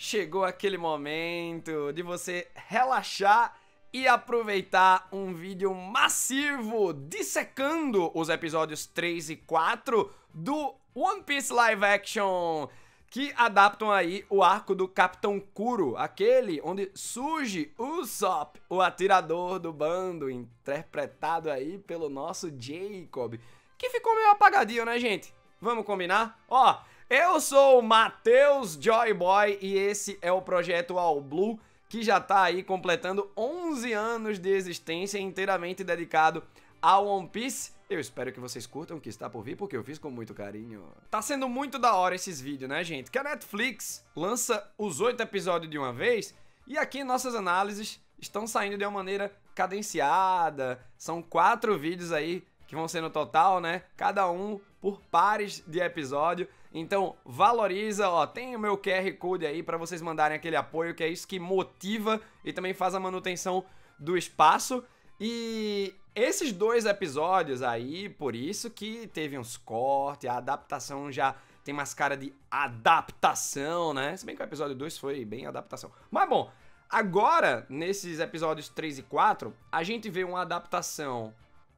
chegou aquele momento de você relaxar e aproveitar um vídeo massivo dissecando os episódios 3 e 4 do One Piece Live Action que adaptam aí o arco do Capitão Kuro, aquele onde surge Usopp, o atirador do bando, interpretado aí pelo nosso Jacob, que ficou meio apagadinho, né, gente? Vamos combinar? Ó, eu sou o Matheus Joyboy e esse é o projeto All Blue que já está aí completando 11 anos de existência inteiramente dedicado a One Piece. Eu espero que vocês curtam o que está por vir, porque eu fiz com muito carinho. Tá sendo muito da hora esses vídeos, né, gente? Que a Netflix lança os oito episódios de uma vez e aqui nossas análises estão saindo de uma maneira cadenciada. São quatro vídeos aí que vão ser no total, né? Cada um por pares de episódio. Então, valoriza, ó, tem o meu QR Code aí para vocês mandarem aquele apoio, que é isso que motiva e também faz a manutenção do espaço. E esses dois episódios aí, por isso que teve uns cortes, a adaptação já tem mais cara de adaptação, né? Se bem que o episódio 2 foi bem adaptação. Mas bom, agora, nesses episódios 3 e 4, a gente vê uma adaptação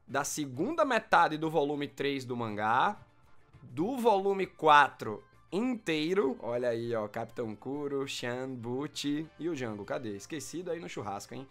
da segunda metade do volume 3 do mangá, do volume 4 inteiro. Olha aí, ó, Capitão Kuro, Shan, Buchi e o Django. Cadê? Esquecido aí no churrasco, hein?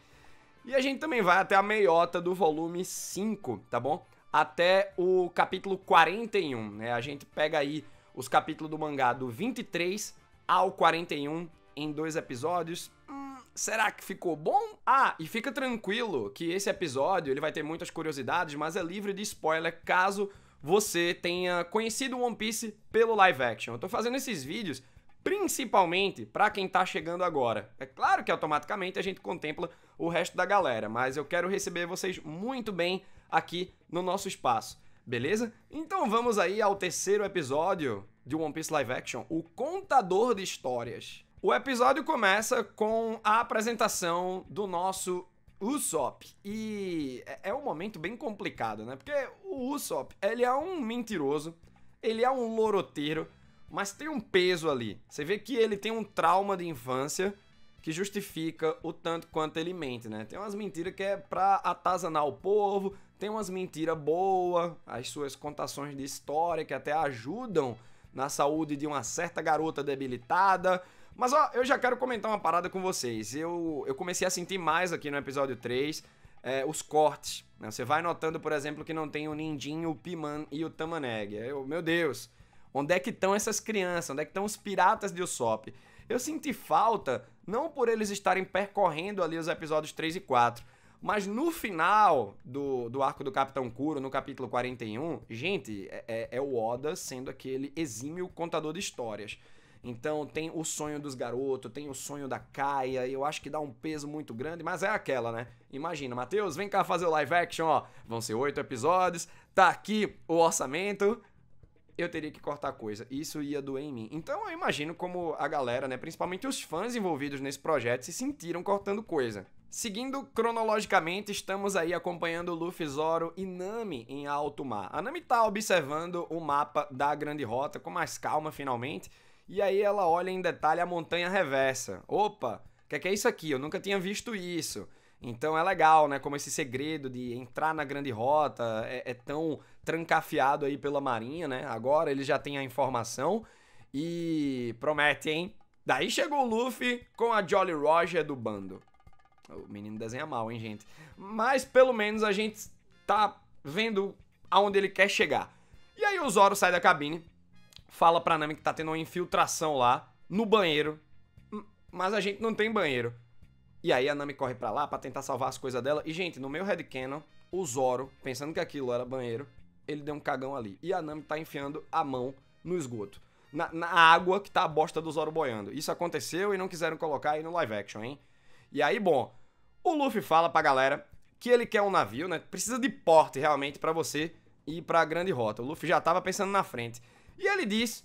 E a gente também vai até a meiota do volume 5, tá bom? Até o capítulo 41, né? A gente pega aí os capítulos do mangá do 23 ao 41 em dois episódios. Hum, será que ficou bom? Ah, e fica tranquilo que esse episódio ele vai ter muitas curiosidades, mas é livre de spoiler caso você tenha conhecido One Piece pelo live action. Eu tô fazendo esses vídeos principalmente para quem tá chegando agora. É claro que automaticamente a gente contempla o resto da galera, mas eu quero receber vocês muito bem aqui no nosso espaço, beleza? Então vamos aí ao terceiro episódio de One Piece Live Action, o Contador de Histórias. O episódio começa com a apresentação do nosso Usopp. E é, é um momento bem complicado, né? Porque o Usopp, ele é um mentiroso, ele é um loroteiro, mas tem um peso ali. Você vê que ele tem um trauma de infância que justifica o tanto quanto ele mente, né? Tem umas mentiras que é pra atazanar o povo, tem umas mentiras boas, as suas contações de história que até ajudam na saúde de uma certa garota debilitada. Mas ó, eu já quero comentar uma parada com vocês. Eu, eu comecei a sentir mais aqui no episódio 3 é, os cortes. Né? Você vai notando, por exemplo, que não tem o Nindinho, o Piman e o Tamaneg. Eu, meu Deus, onde é que estão essas crianças? Onde é que estão os piratas de Usopp? Eu senti falta, não por eles estarem percorrendo ali os episódios 3 e 4, mas no final do, do arco do Capitão Kuro, no capítulo 41, gente, é, é, é o Oda sendo aquele exímio contador de histórias. Então tem o sonho dos garotos, tem o sonho da Caia, eu acho que dá um peso muito grande, mas é aquela, né? Imagina, Matheus, vem cá fazer o live action, ó. Vão ser oito episódios, tá aqui o orçamento, eu teria que cortar coisa. Isso ia doer em mim. Então eu imagino como a galera, né, principalmente os fãs envolvidos nesse projeto, se sentiram cortando coisa. Seguindo cronologicamente, estamos aí acompanhando Luffy, Zoro e Nami em alto mar. A Nami tá observando o mapa da Grande Rota com mais calma finalmente e aí ela olha em detalhe a montanha reversa. Opa, o que, é que é isso aqui? Eu nunca tinha visto isso. Então é legal, né? Como esse segredo de entrar na grande rota é, é tão trancafiado aí pela Marinha, né? Agora ele já tem a informação e promete, hein? Daí chegou o Luffy com a Jolly Roger do bando. O menino desenha mal, hein, gente? Mas pelo menos a gente tá vendo aonde ele quer chegar. E aí o Zoro sai da cabine fala pra Nami que tá tendo uma infiltração lá, no banheiro. Mas a gente não tem banheiro. E aí a Nami corre pra lá pra tentar salvar as coisas dela. E, gente, no meu headcanon, o Zoro, pensando que aquilo era banheiro, ele deu um cagão ali. E a Nami tá enfiando a mão no esgoto. Na, na, água que tá a bosta do Zoro boiando. Isso aconteceu e não quiseram colocar aí no live action, hein? E aí, bom, o Luffy fala pra galera que ele quer um navio, né? Precisa de porte realmente para você ir pra grande rota. O Luffy já tava pensando na frente. E ele diz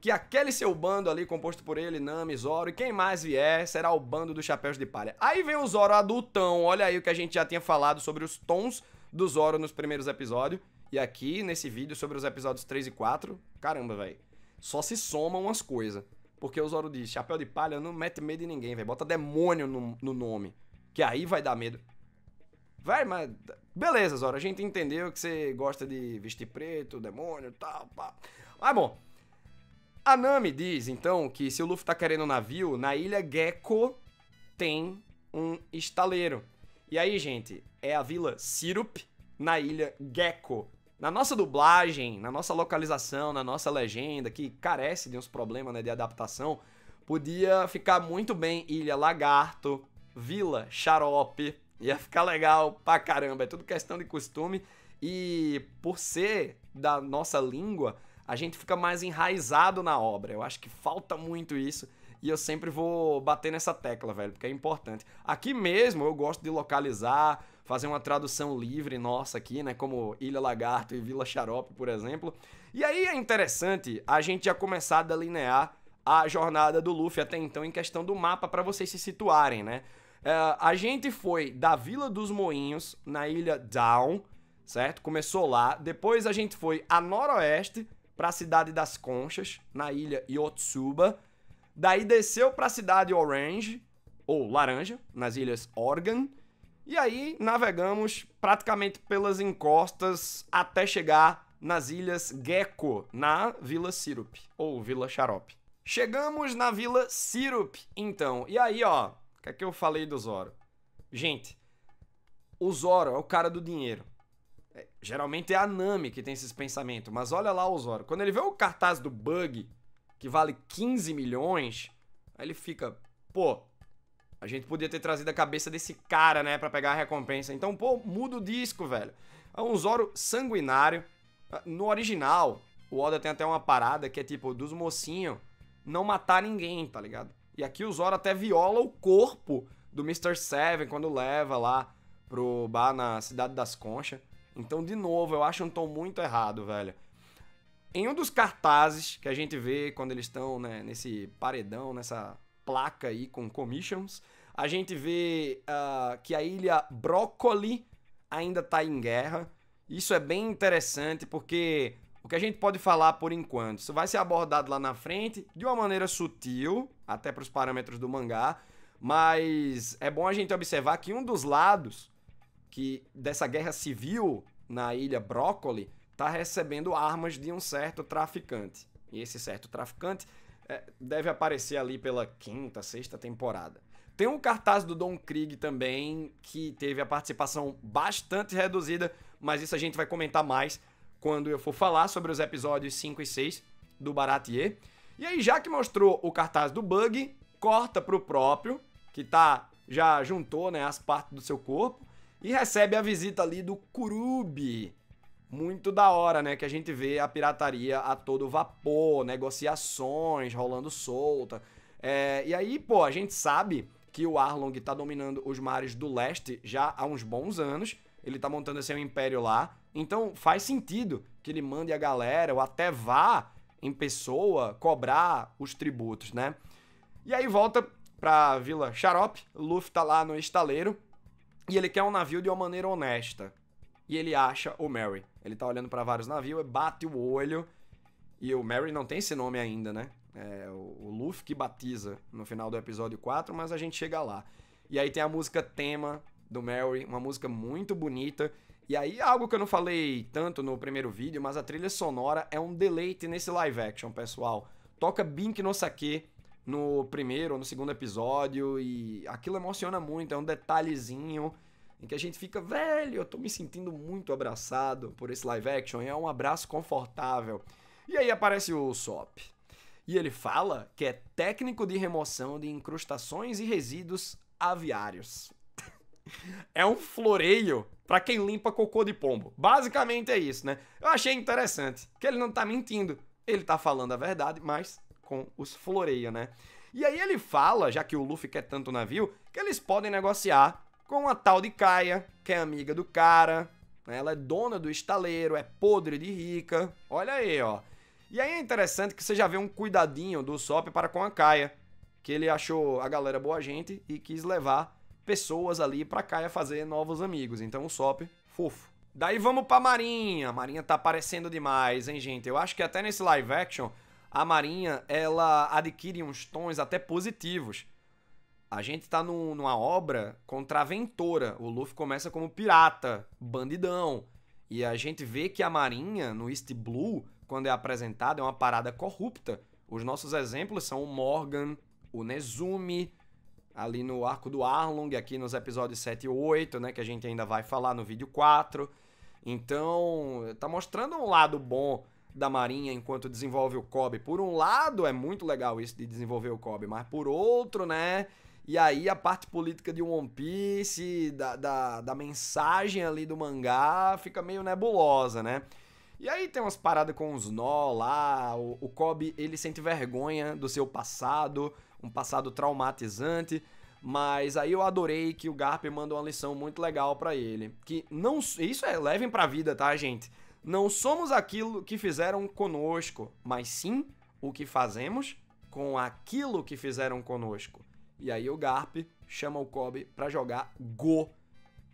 que aquele seu bando ali, composto por ele, Nami, Zoro e quem mais vier, será o bando dos Chapéus de Palha. Aí vem o Zoro adultão, olha aí o que a gente já tinha falado sobre os tons do Zoro nos primeiros episódios. E aqui, nesse vídeo, sobre os episódios 3 e 4, caramba, velho, só se somam umas coisas. Porque o Zoro diz, Chapéu de Palha não mete medo em ninguém, velho, bota demônio no, no nome, que aí vai dar medo. Vai, mas. Beleza, Zoro, a gente entendeu que você gosta de vestir preto, demônio tal, pá. Ah, bom. A Nami diz, então, que se o Luffy tá querendo um navio, na ilha Gecko tem um estaleiro. E aí, gente, é a vila Sirup na ilha Gecko. Na nossa dublagem, na nossa localização, na nossa legenda, que carece de uns problemas né, de adaptação, podia ficar muito bem Ilha Lagarto, Vila Xarope, ia ficar legal pra caramba, é tudo questão de costume. E por ser da nossa língua, a gente fica mais enraizado na obra. Eu acho que falta muito isso. E eu sempre vou bater nessa tecla, velho, porque é importante. Aqui mesmo eu gosto de localizar, fazer uma tradução livre nossa aqui, né? Como Ilha Lagarto e Vila Xarope, por exemplo. E aí é interessante a gente já começar a delinear a jornada do Luffy até então em questão do mapa para vocês se situarem, né? É, a gente foi da Vila dos Moinhos, na ilha Down, certo? Começou lá. Depois a gente foi a noroeste, para a cidade das Conchas, na ilha Yotsuba. Daí desceu para a cidade Orange, ou Laranja, nas ilhas Oregon. E aí navegamos praticamente pelas encostas até chegar nas ilhas Gecko, na Vila Sirup, ou Vila Xarope. Chegamos na Vila Sirup, então. E aí, ó, o que é que eu falei do Zoro? Gente, o Zoro é o cara do dinheiro. Geralmente é a Nami que tem esses pensamentos, mas olha lá o Zoro. Quando ele vê o cartaz do Bug, que vale 15 milhões, aí ele fica, pô, a gente podia ter trazido a cabeça desse cara, né, para pegar a recompensa. Então, pô, muda o disco, velho. É um Zoro sanguinário. Ah, no original, o Oda tem até uma parada que é tipo, dos mocinhos não matar ninguém, tá ligado? E aqui o Zoro até viola o corpo do Mr. Seven quando leva lá pro bar na Cidade das Conchas. Então, de novo, eu acho um tom muito errado, velho. Em um dos cartazes que a gente vê quando eles estão né, nesse paredão, nessa placa aí com commissions, a gente vê uh, que a ilha Brócoli ainda está em guerra. Isso é bem interessante porque o que a gente pode falar por enquanto, isso vai ser abordado lá na frente de uma maneira sutil, até para os parâmetros do mangá, mas é bom a gente observar que um dos lados que dessa guerra civil na ilha Brócoli está recebendo armas de um certo traficante. E esse certo traficante é, deve aparecer ali pela quinta, sexta temporada. Tem um cartaz do Don Krieg também, que teve a participação bastante reduzida, mas isso a gente vai comentar mais quando eu for falar sobre os episódios 5 e 6 do Baratier. E aí, já que mostrou o cartaz do Bug, corta pro próprio, que tá já juntou né, as partes do seu corpo, e recebe a visita ali do Kurubi. Muito da hora, né? Que a gente vê a pirataria a todo vapor, negociações rolando solta. É, e aí, pô, a gente sabe que o Arlong tá dominando os mares do leste já há uns bons anos. Ele tá montando seu império lá. Então faz sentido que ele mande a galera ou até vá em pessoa cobrar os tributos, né? E aí volta pra Vila Xarope, Luffy tá lá no estaleiro, e ele quer um navio de uma maneira honesta. E ele acha o Mary. Ele tá olhando para vários navios, bate o olho. E o Mary não tem esse nome ainda, né? É o Luffy que batiza no final do episódio 4, mas a gente chega lá. E aí tem a música tema do Mary, uma música muito bonita. E aí, algo que eu não falei tanto no primeiro vídeo, mas a trilha sonora é um deleite nesse live action, pessoal. Toca Bink no saque no primeiro ou no segundo episódio e aquilo emociona muito, é um detalhezinho em que a gente fica, velho, eu tô me sentindo muito abraçado por esse live action, é um abraço confortável. E aí aparece o Sop. E ele fala que é técnico de remoção de incrustações e resíduos aviários. é um floreio para quem limpa cocô de pombo. Basicamente é isso, né? Eu achei interessante que ele não tá mentindo. Ele tá falando a verdade, mas com os Floreia, né? E aí ele fala, já que o Luffy quer tanto navio, que eles podem negociar com a tal de Kaia, que é amiga do cara, né? ela é dona do estaleiro, é podre de rica, olha aí, ó. E aí é interessante que você já vê um cuidadinho do Sop para com a Kaia, que ele achou a galera boa gente e quis levar pessoas ali para Kaia fazer novos amigos. Então o Sop, fofo. Daí vamos pra Marinha. A Marinha tá aparecendo demais, hein, gente? Eu acho que até nesse live action a Marinha ela adquire uns tons até positivos. A gente tá numa obra contraventora. O Luffy começa como pirata, bandidão. E a gente vê que a Marinha, no East Blue, quando é apresentada, é uma parada corrupta. Os nossos exemplos são o Morgan, o Nezumi, ali no arco do Arlong, aqui nos episódios 7 e 8, né? Que a gente ainda vai falar no vídeo 4. Então, tá mostrando um lado bom da Marinha enquanto desenvolve o COB. Por um lado, é muito legal isso de desenvolver o COB, mas por outro, né? E aí a parte política de One Piece, da, da, da mensagem ali do mangá, fica meio nebulosa, né? E aí tem umas paradas com os nó lá, o, o Kobe, ele sente vergonha do seu passado, um passado traumatizante, mas aí eu adorei que o Garp mandou uma lição muito legal para ele, que não isso é levem para vida, tá, gente? Não somos aquilo que fizeram conosco, mas sim o que fazemos com aquilo que fizeram conosco. E aí o Garp chama o Kobe para jogar Go.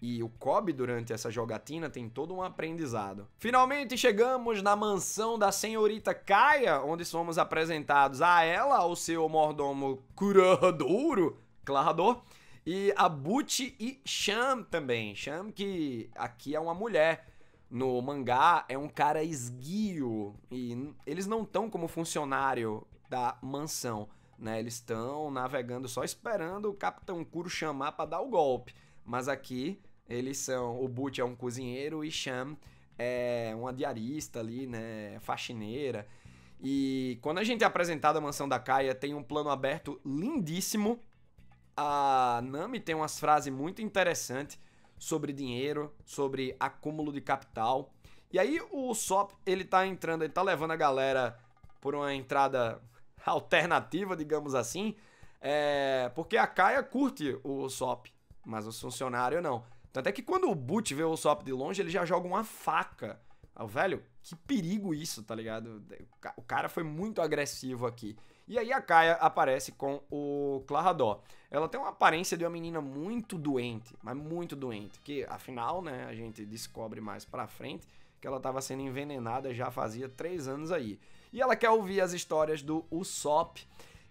E o Kobe, durante essa jogatina, tem todo um aprendizado. Finalmente chegamos na mansão da senhorita Kaia, onde somos apresentados a ela, ao seu mordomo Curadoro, Clarador, e a Buti e Sham também. Sham, que aqui é uma mulher no mangá é um cara esguio e eles não estão como funcionário da mansão, né? Eles estão navegando só esperando o Capitão Kuro chamar para dar o golpe. Mas aqui eles são, o Butch é um cozinheiro e Sham é uma diarista ali, né, faxineira. E quando a gente é apresentado a mansão da Kaia, tem um plano aberto lindíssimo. A Nami tem umas frases muito interessantes sobre dinheiro, sobre acúmulo de capital. E aí o Sop, ele tá entrando, ele tá levando a galera por uma entrada alternativa, digamos assim, é, porque a Kaia curte o Sop, mas o funcionário não. Tanto é que quando o Boot vê o Sop de longe, ele já joga uma faca. Ah, velho, que perigo isso, tá ligado? O cara foi muito agressivo aqui. E aí a Kaia aparece com o Clarador. Ela tem uma aparência de uma menina muito doente, mas muito doente, que afinal, né, a gente descobre mais pra frente que ela estava sendo envenenada já fazia três anos aí. E ela quer ouvir as histórias do Usopp.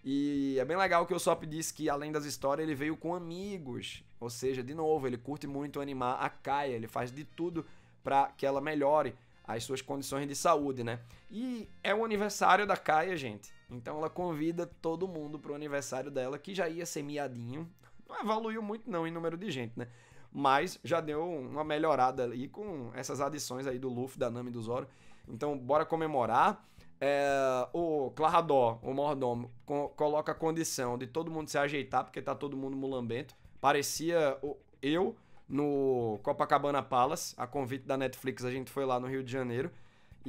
E é bem legal que o Usopp diz que, além das histórias, ele veio com amigos. Ou seja, de novo, ele curte muito animar a Kaia, ele faz de tudo para que ela melhore as suas condições de saúde, né? E é o aniversário da Kaia, gente. Então ela convida todo mundo pro aniversário dela, que já ia ser miadinho. Não evoluiu muito não em número de gente, né? Mas já deu uma melhorada ali com essas adições aí do Luffy, da Nami e do Zoro. Então bora comemorar. É, o Clarador, o mordomo, co coloca a condição de todo mundo se ajeitar, porque tá todo mundo mulambento. Parecia o, eu no Copacabana Palace, a convite da Netflix, a gente foi lá no Rio de Janeiro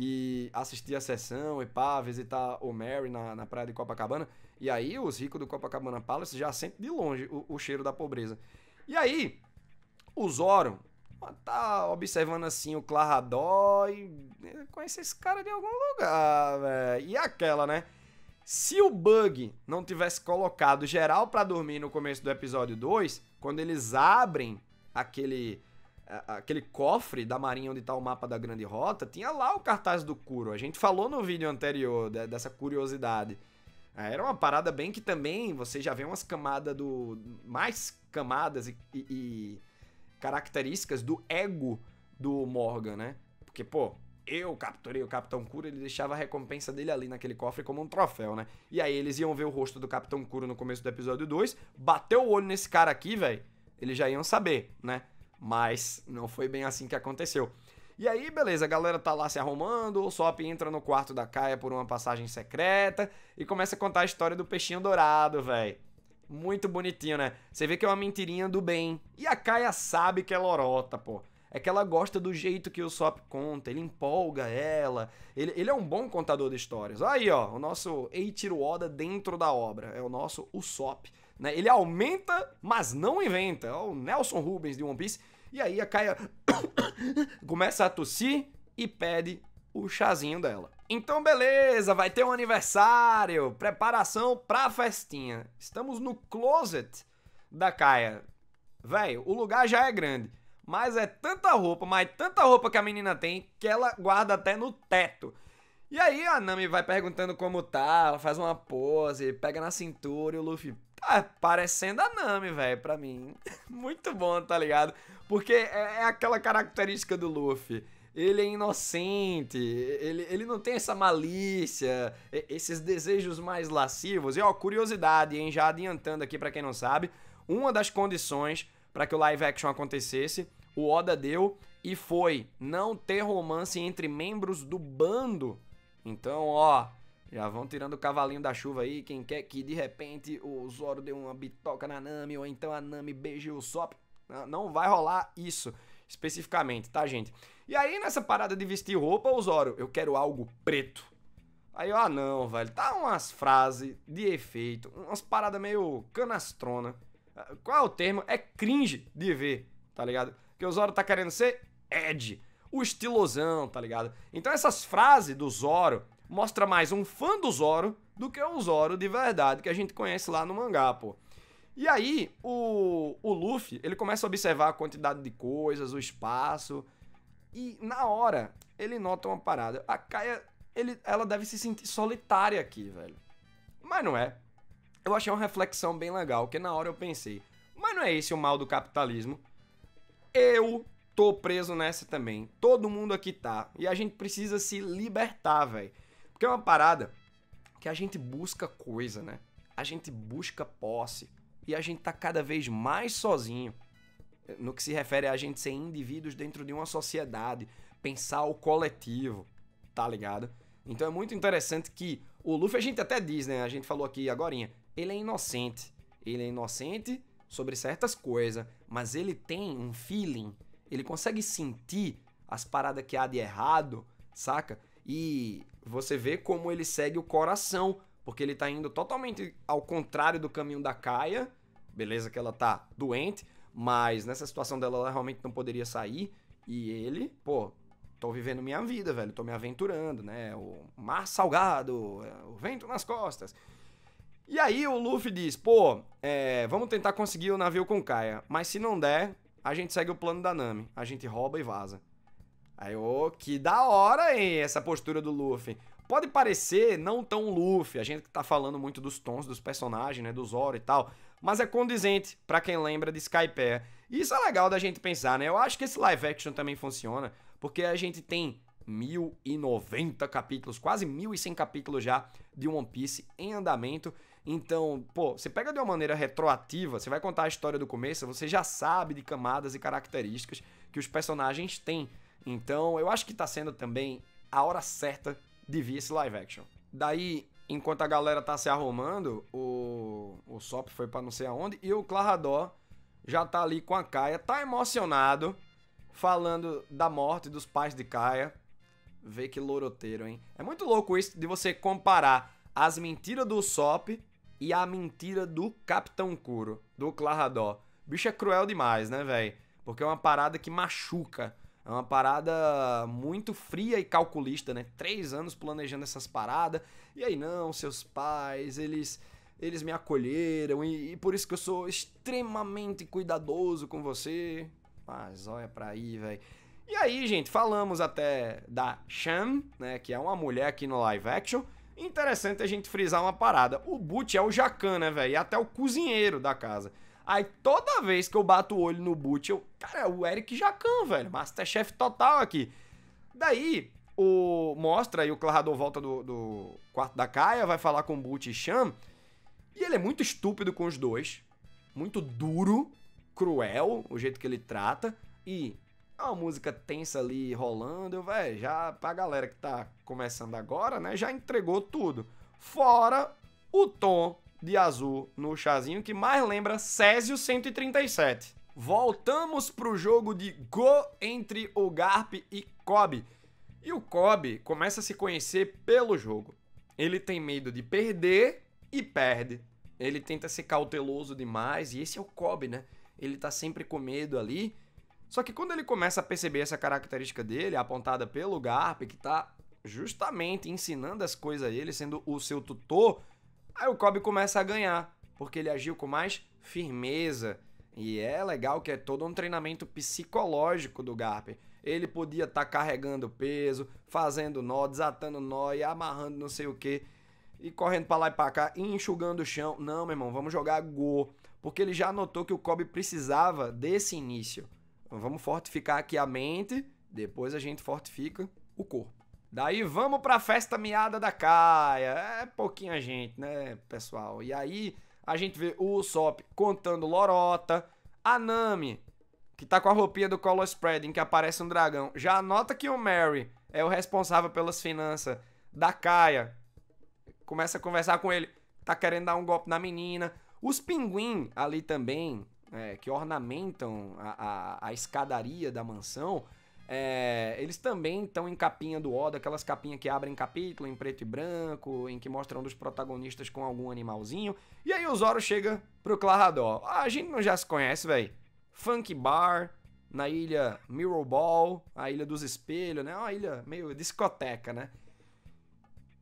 e assistir a sessão e pá, visitar o Mary na, na praia de Copacabana. E aí os ricos do Copacabana Palace já sentem de longe o, o cheiro da pobreza. E aí, o Zoro tá observando assim o Claradó e né, conhece esse cara de algum lugar, velho. E aquela, né? Se o Bug não tivesse colocado geral para dormir no começo do episódio 2, quando eles abrem aquele aquele cofre da marinha onde está o mapa da Grande Rota, tinha lá o cartaz do Kuro. A gente falou no vídeo anterior de, dessa curiosidade. É, era uma parada bem que também você já vê umas camadas do. mais camadas e, e, e características do ego do Morgan, né? Porque, pô, eu capturei o Capitão Curo, ele deixava a recompensa dele ali naquele cofre como um troféu, né? E aí eles iam ver o rosto do Capitão Curo no começo do episódio 2, bateu o olho nesse cara aqui, velho, eles já iam saber, né? mas não foi bem assim que aconteceu. E aí, beleza, a galera tá lá se arrumando, o Sop entra no quarto da Caia por uma passagem secreta e começa a contar a história do peixinho dourado, velho. Muito bonitinho, né? Você vê que é uma mentirinha do bem. E a Caia sabe que é lorota, pô. É que ela gosta do jeito que o Sop conta, ele empolga ela. Ele, ele é um bom contador de histórias. Aí, ó, o nosso Eiichiro Oda dentro da obra. É o nosso Usopp. Né? Ele aumenta, mas não inventa. É o Nelson Rubens de One Piece. E aí a Kaia começa a tossir e pede o chazinho dela. Então beleza, vai ter um aniversário, preparação pra festinha. Estamos no closet da Kaia. Velho, o lugar já é grande, mas é tanta roupa, mas tanta roupa que a menina tem que ela guarda até no teto. E aí a Nami vai perguntando como tá, ela faz uma pose, pega na cintura e o Luffy, Tá parecendo a Nami, velho, pra mim. Muito bom, tá ligado? Porque é, é aquela característica do Luffy ele é inocente, ele, ele não tem essa malícia, esses desejos mais lascivos. E ó, curiosidade, hein, já adiantando aqui para quem não sabe, uma das condições para que o live action acontecesse, o Oda deu e foi não ter romance entre membros do bando. Então, ó, já vão tirando o cavalinho da chuva aí. Quem quer que de repente o Zoro dê uma bitoca na Nami ou então a Nami beije o Sop. Não vai rolar isso especificamente, tá, gente? E aí nessa parada de vestir roupa, o Zoro, eu quero algo preto. Aí, ah não, velho, tá umas frases de efeito, umas paradas meio canastrona. Qual é o termo? É cringe de ver, tá ligado? Que o Zoro tá querendo ser Ed, o estilosão, tá ligado? Então essas frases do Zoro mostra mais um fã do Zoro do que um Zoro de verdade que a gente conhece lá no mangá, pô. E aí, o, o Luffy, ele começa a observar a quantidade de coisas, o espaço, e na hora ele nota uma parada. A Kaia, ele, ela deve se sentir solitária aqui, velho. Mas não é. Eu achei uma reflexão bem legal, que na hora eu pensei, mas não é esse o mal do capitalismo? Eu tô preso nessa também. Todo mundo aqui tá. E a gente precisa se libertar, velho. Porque é uma parada que a gente busca coisa, né? A gente busca posse e a gente tá cada vez mais sozinho no que se refere a gente ser indivíduos dentro de uma sociedade, pensar o coletivo, tá ligado? Então é muito interessante que o Luffy a gente até diz, né? A gente falou aqui agora. ele é inocente. Ele é inocente sobre certas coisas, mas ele tem um feeling, ele consegue sentir as paradas que há de errado, saca? E você vê como ele segue o coração, porque ele tá indo totalmente ao contrário do caminho da Caia. Beleza que ela tá doente, mas nessa situação dela ela realmente não poderia sair. E ele, pô, tô vivendo minha vida, velho, tô me aventurando, né? O mar salgado, é, o vento nas costas. E aí o Luffy diz, pô, é, vamos tentar conseguir o navio com Kaia, mas se não der, a gente segue o plano da Nami, a gente rouba e vaza. Aí, ô, oh, que da hora, hein, essa postura do Luffy. Pode parecer não tão Luffy, a gente que tá falando muito dos tons dos personagens, né, do Zoro e tal, mas é condizente para quem lembra de Skype. Isso é legal da gente pensar, né? Eu acho que esse live action também funciona, porque a gente tem 1090 capítulos, quase 1100 capítulos já de One Piece em andamento. Então, pô, você pega de uma maneira retroativa, você vai contar a história do começo, você já sabe de camadas e características que os personagens têm. Então, eu acho que tá sendo também a hora certa de vir esse live action. Daí, enquanto a galera tá se arrumando, o, o Sop foi para não sei aonde e o Clarador já tá ali com a Caia, tá emocionado, falando da morte dos pais de Caia. Vê que loroteiro, hein? É muito louco isso de você comparar as mentiras do Sop e a mentira do Capitão Curo, do Clarador. Bicho é cruel demais, né, velho? Porque é uma parada que machuca é uma parada muito fria e calculista, né? Três anos planejando essas paradas. E aí, não, seus pais, eles. Eles me acolheram e, e por isso que eu sou extremamente cuidadoso com você. Mas olha pra aí, velho. E aí, gente, falamos até da Sham, né? Que é uma mulher aqui no live action. Interessante a gente frisar uma parada. O Boot é o Jacan, né, velho? E até o cozinheiro da casa. Aí toda vez que eu bato o olho no boot, eu. Cara, é o Eric Jacan, velho. Masterchef total aqui. Daí, o. Mostra aí o Clarador volta do, do quarto da Caia, vai falar com o Boot e Cham. E ele é muito estúpido com os dois. Muito duro, cruel, o jeito que ele trata. E é uma música tensa ali rolando. Eu, velho, já pra galera que tá começando agora, né? Já entregou tudo. Fora o tom de azul no chazinho que mais lembra Césio 137. Voltamos pro jogo de Go entre o Garp e Kobe. E o Kobe começa a se conhecer pelo jogo. Ele tem medo de perder e perde. Ele tenta ser cauteloso demais e esse é o Kobe, né? Ele tá sempre com medo ali. Só que quando ele começa a perceber essa característica dele, apontada pelo Garp, que tá justamente ensinando as coisas a ele, sendo o seu tutor, Aí o Kobe começa a ganhar, porque ele agiu com mais firmeza. E é legal que é todo um treinamento psicológico do Garper. Ele podia estar tá carregando peso, fazendo nó, desatando nó e amarrando não sei o que. E correndo para lá e para cá, e enxugando o chão. Não, meu irmão, vamos jogar gol. Porque ele já notou que o Kobe precisava desse início. vamos fortificar aqui a mente, depois a gente fortifica o corpo. Daí vamos pra festa miada da Caia. É pouquinha gente, né, pessoal? E aí a gente vê o Usopp contando lorota. A Nami, que tá com a roupinha do Color Spreading, que aparece um dragão. Já nota que o Mary é o responsável pelas finanças da Caia. Começa a conversar com ele. Tá querendo dar um golpe na menina. Os pinguim ali também, é, que ornamentam a, a, a escadaria da mansão, é, eles também estão em capinha do Oda, aquelas capinhas que abrem capítulo em preto e branco, em que mostram dos protagonistas com algum animalzinho. E aí o Zoro chega pro Clarador. Ah, a gente não já se conhece, velho. Funk Bar, na ilha Mirror Ball, a ilha dos espelhos, né? É uma ilha meio discoteca, né?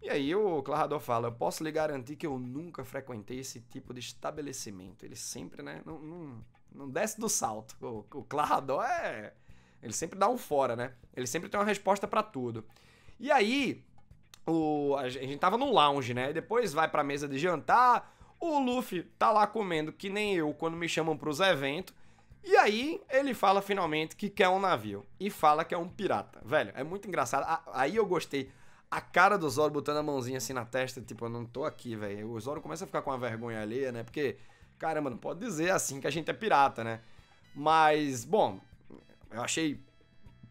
E aí o Clarador fala, eu posso lhe garantir que eu nunca frequentei esse tipo de estabelecimento. Ele sempre, né, não, não, não desce do salto. O, o Clarador é ele sempre dá um fora, né? Ele sempre tem uma resposta para tudo. E aí, o, a gente tava no lounge, né? Depois vai pra mesa de jantar. O Luffy tá lá comendo que nem eu quando me chamam pros eventos. E aí ele fala finalmente que quer um navio. E fala que é um pirata. Velho, é muito engraçado. Aí eu gostei. A cara do Zoro botando a mãozinha assim na testa, tipo, eu não tô aqui, velho. O Zoro começa a ficar com uma vergonha alheia, né? Porque, caramba, não pode dizer assim que a gente é pirata, né? Mas, bom, eu achei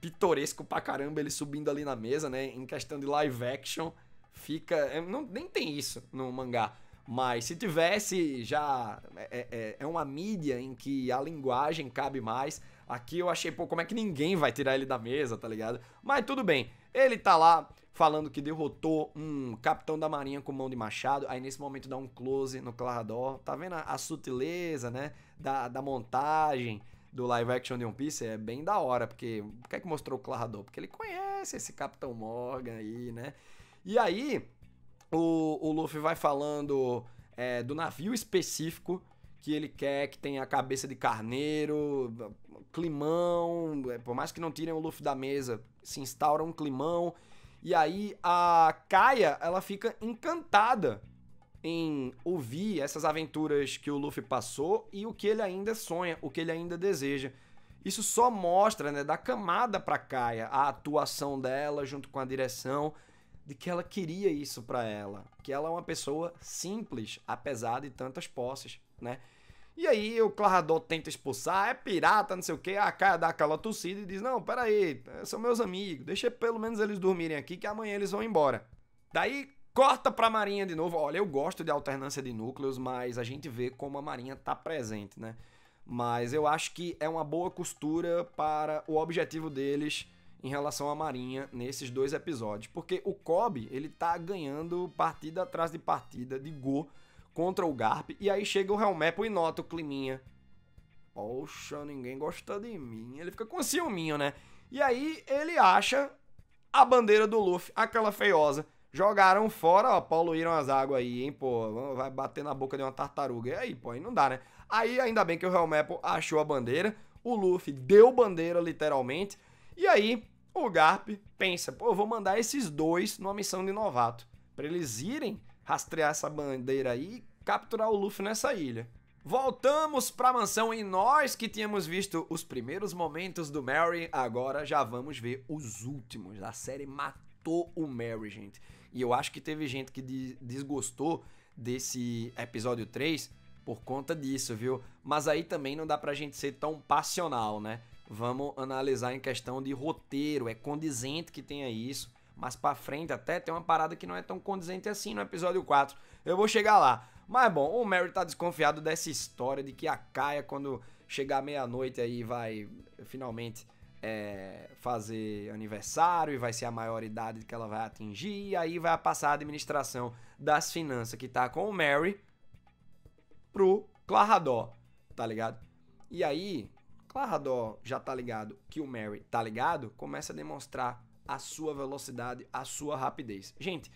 pitoresco pra caramba ele subindo ali na mesa, né? Em questão de live action, fica. É, não, nem tem isso no mangá. Mas se tivesse já. É, é, é, é, uma mídia em que a linguagem cabe mais. Aqui eu achei, pô, como é que ninguém vai tirar ele da mesa, tá ligado? Mas tudo bem. Ele tá lá falando que derrotou um capitão da marinha com mão de machado. Aí nesse momento dá um close no Clarador. Tá vendo a, a sutileza, né? Da, da montagem do live action de One Piece é bem da hora, porque por que, é que mostrou o Clarador? Porque ele conhece esse Capitão Morgan aí, né? E aí, o, o Luffy vai falando é, do navio específico que ele quer que tenha a cabeça de carneiro, climão, é, por mais que não tirem o Luffy da mesa, se instaura um climão. E aí a Kaia, ela fica encantada em ouvir essas aventuras que o Luffy passou e o que ele ainda sonha, o que ele ainda deseja. Isso só mostra, né, da camada para Kaia, a atuação dela junto com a direção, de que ela queria isso para ela, que ela é uma pessoa simples, apesar de tantas posses, né? E aí o Clarador tenta expulsar, é pirata, não sei o quê, a Kaia dá aquela tossida e diz, não, peraí, são meus amigos, deixa pelo menos eles dormirem aqui que amanhã eles vão embora. Daí Corta para a Marinha de novo. Olha, eu gosto de alternância de núcleos, mas a gente vê como a Marinha está presente, né? Mas eu acho que é uma boa costura para o objetivo deles em relação à Marinha nesses dois episódios, porque o Kobe, ele tá ganhando partida atrás de partida de go contra o Garp, e aí chega o Helmepo e nota o Climinha. Poxa, ninguém gosta de mim. Ele fica com ciúminho, né? E aí ele acha a bandeira do Luffy, aquela feiosa, Jogaram fora, ó, poluíram as águas aí, hein, pô. Vai bater na boca de uma tartaruga. E aí, pô, aí não dá, né? Aí ainda bem que o Real Maple achou a bandeira, o Luffy deu bandeira, literalmente. E aí, o Garp pensa, pô, eu vou mandar esses dois numa missão de novato. Pra eles irem rastrear essa bandeira aí e capturar o Luffy nessa ilha. Voltamos pra mansão e nós que tínhamos visto os primeiros momentos do Mary, agora já vamos ver os últimos. A série matou o Mary, gente. E eu acho que teve gente que desgostou desse episódio 3 por conta disso, viu? Mas aí também não dá pra gente ser tão passional, né? Vamos analisar em questão de roteiro, é condizente que tenha isso. Mas pra frente até tem uma parada que não é tão condizente assim no episódio 4. Eu vou chegar lá. Mas bom, o Mary tá desconfiado dessa história de que a Caia, quando chegar meia-noite aí, vai finalmente é, fazer aniversário e vai ser a maioridade que ela vai atingir. E aí vai passar a administração das finanças que tá com o Mary pro Clarador, tá ligado? E aí, Clarador já tá ligado que o Mary tá ligado, começa a demonstrar a sua velocidade, a sua rapidez. Gente,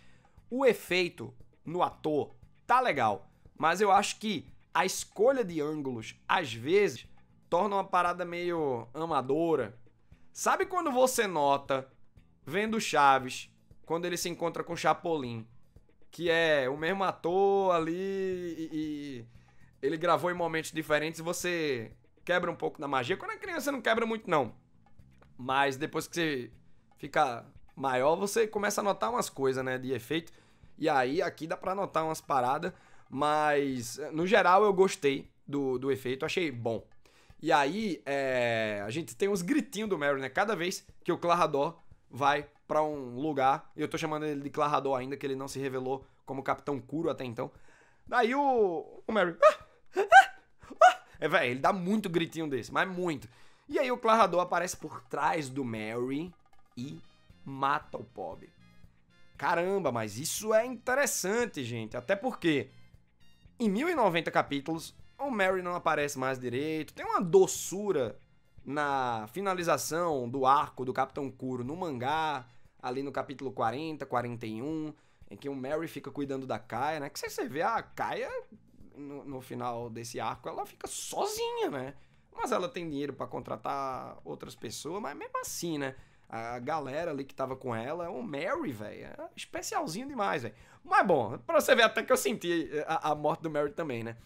o efeito no ator tá legal, mas eu acho que a escolha de ângulos, às vezes, torna uma parada meio amadora, Sabe quando você nota, vendo Chaves, quando ele se encontra com Chapolin, que é o mesmo ator ali e, e ele gravou em momentos diferentes e você quebra um pouco da magia. Quando é criança não quebra muito não. Mas depois que você fica maior, você começa a notar umas coisas, né, de efeito. E aí aqui dá para notar umas paradas, mas no geral eu gostei do, do efeito, achei bom. E aí, é, a gente tem uns gritinhos do Merry, né? Cada vez que o Clarrador vai para um lugar, e eu tô chamando ele de Clarrador ainda, que ele não se revelou como Capitão Curo até então. Daí o, o Meryl... Ah, ah, ah, é, velho, ele dá muito gritinho desse, mas muito. E aí o Clarrador aparece por trás do Mary e mata o pobre. Caramba, mas isso é interessante, gente. Até porque em 1090 capítulos, o Mary não aparece mais direito. Tem uma doçura na finalização do arco do Capitão Kuro no mangá, ali no capítulo 40, 41, em que o Mary fica cuidando da Kaia, né? Que você vê a Kaia no, no final desse arco, ela fica sozinha, né? Mas ela tem dinheiro para contratar outras pessoas, mas mesmo assim, né? A galera ali que tava com ela, o Mary, velho, é especialzinho demais, velho. Mas bom, pra você ver até que eu senti a, a morte do Mary também, né?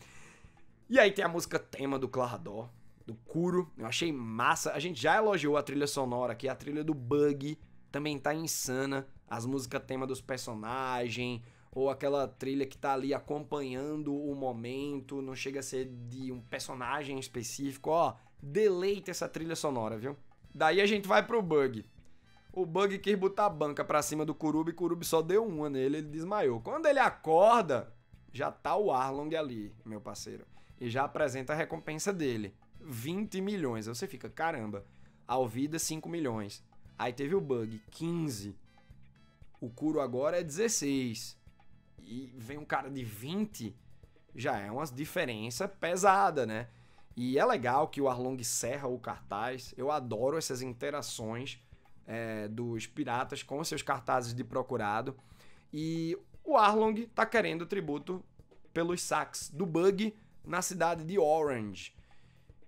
E aí tem a música tema do Clarador, do Curo. Eu achei massa. A gente já elogiou a trilha sonora aqui, a trilha do Bug também tá insana. As músicas tema dos personagens, ou aquela trilha que tá ali acompanhando o momento, não chega a ser de um personagem específico, ó, deleita essa trilha sonora, viu? Daí a gente vai pro Bug. O Bug quis botar a banca pra cima do Kurubi, Kurubi só deu uma nele, ele desmaiou. Quando ele acorda, já tá o Arlong ali, meu parceiro e já apresenta a recompensa dele. 20 milhões. Aí você fica, caramba, vida 5 é milhões. Aí teve o bug, 15. O Curo agora é 16. E vem um cara de 20, já é uma diferença pesada, né? E é legal que o Arlong serra o cartaz. Eu adoro essas interações é, dos piratas com seus cartazes de procurado. E o Arlong tá querendo tributo pelos saques do bug na cidade de Orange.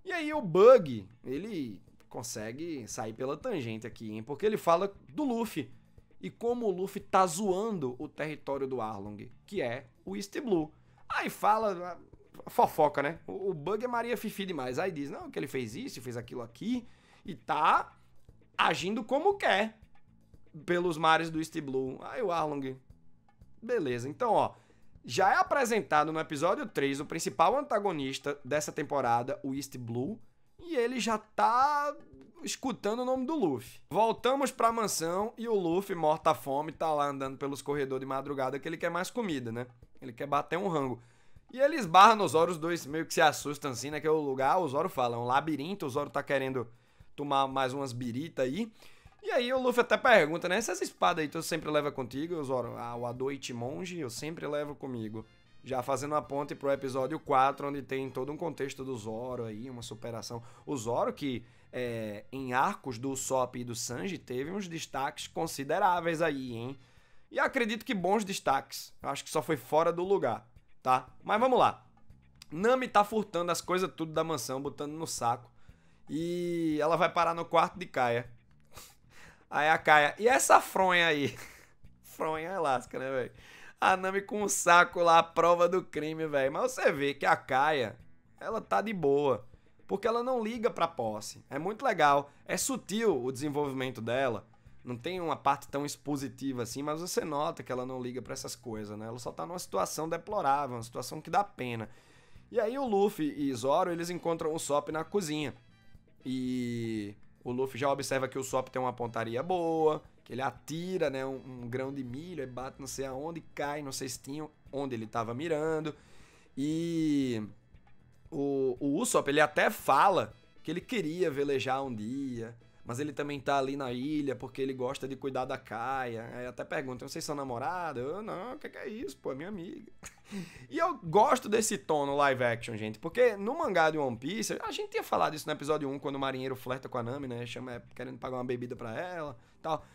E aí o Bug, ele consegue sair pela tangente aqui, hein? Porque ele fala do Luffy e como o Luffy tá zoando o território do Arlong, que é o East Blue. Aí fala ah, fofoca, né? O, Bug é Maria Fifi demais. Aí diz, não, que ele fez isso, fez aquilo aqui e tá agindo como quer pelos mares do East Blue. Aí o Arlong, beleza. Então, ó, já é apresentado no episódio 3 o principal antagonista dessa temporada, o East Blue, e ele já tá escutando o nome do Luffy. Voltamos pra mansão e o Luffy, morta à fome, tá lá andando pelos corredores de madrugada que ele quer mais comida, né? Ele quer bater um rango. E eles barram nos Zoro, os dois meio que se assustam assim, né? Que é o lugar, o Zoro fala, é um labirinto, o Zoro tá querendo tomar mais umas birita aí. E aí o Luffy até pergunta, né? Essas espadas aí tu sempre leva contigo? Zoro, ah, o Adoite monge eu sempre levo comigo. Já fazendo a ponte pro episódio 4, onde tem todo um contexto do Zoro aí, uma superação. O Zoro que é, em arcos do Sop e do Sanji teve uns destaques consideráveis aí, hein? E acredito que bons destaques. Eu acho que só foi fora do lugar, tá? Mas vamos lá. Nami tá furtando as coisas tudo da mansão, botando no saco. E ela vai parar no quarto de Kaia. Aí a Kaia, e essa fronha aí? fronha é lasca, né, velho? A Nami com um saco lá, a prova do crime, velho. Mas você vê que a Kaia, ela tá de boa. Porque ela não liga pra posse. É muito legal. É sutil o desenvolvimento dela. Não tem uma parte tão expositiva assim, mas você nota que ela não liga para essas coisas, né? Ela só tá numa situação deplorável, uma situação que dá pena. E aí o Luffy e Zoro, eles encontram o Sop na cozinha. E o Luffy já observa que o Sop tem uma pontaria boa, que ele atira né, um, um grão de milho, e bate não sei aonde, cai no cestinho onde ele estava mirando. E o, o Usopp, ele até fala que ele queria velejar um dia, mas ele também tá ali na ilha porque ele gosta de cuidar da Caia. Aí até pergunta, vocês são namorados? Eu, não, o que, que é isso, pô, é minha amiga. E eu gosto desse tom no live action, gente, porque no mangá de One Piece, a gente tinha falado isso no episódio 1, quando o marinheiro flerta com a Nami, né? Chama, é, querendo pagar uma bebida pra ela tal.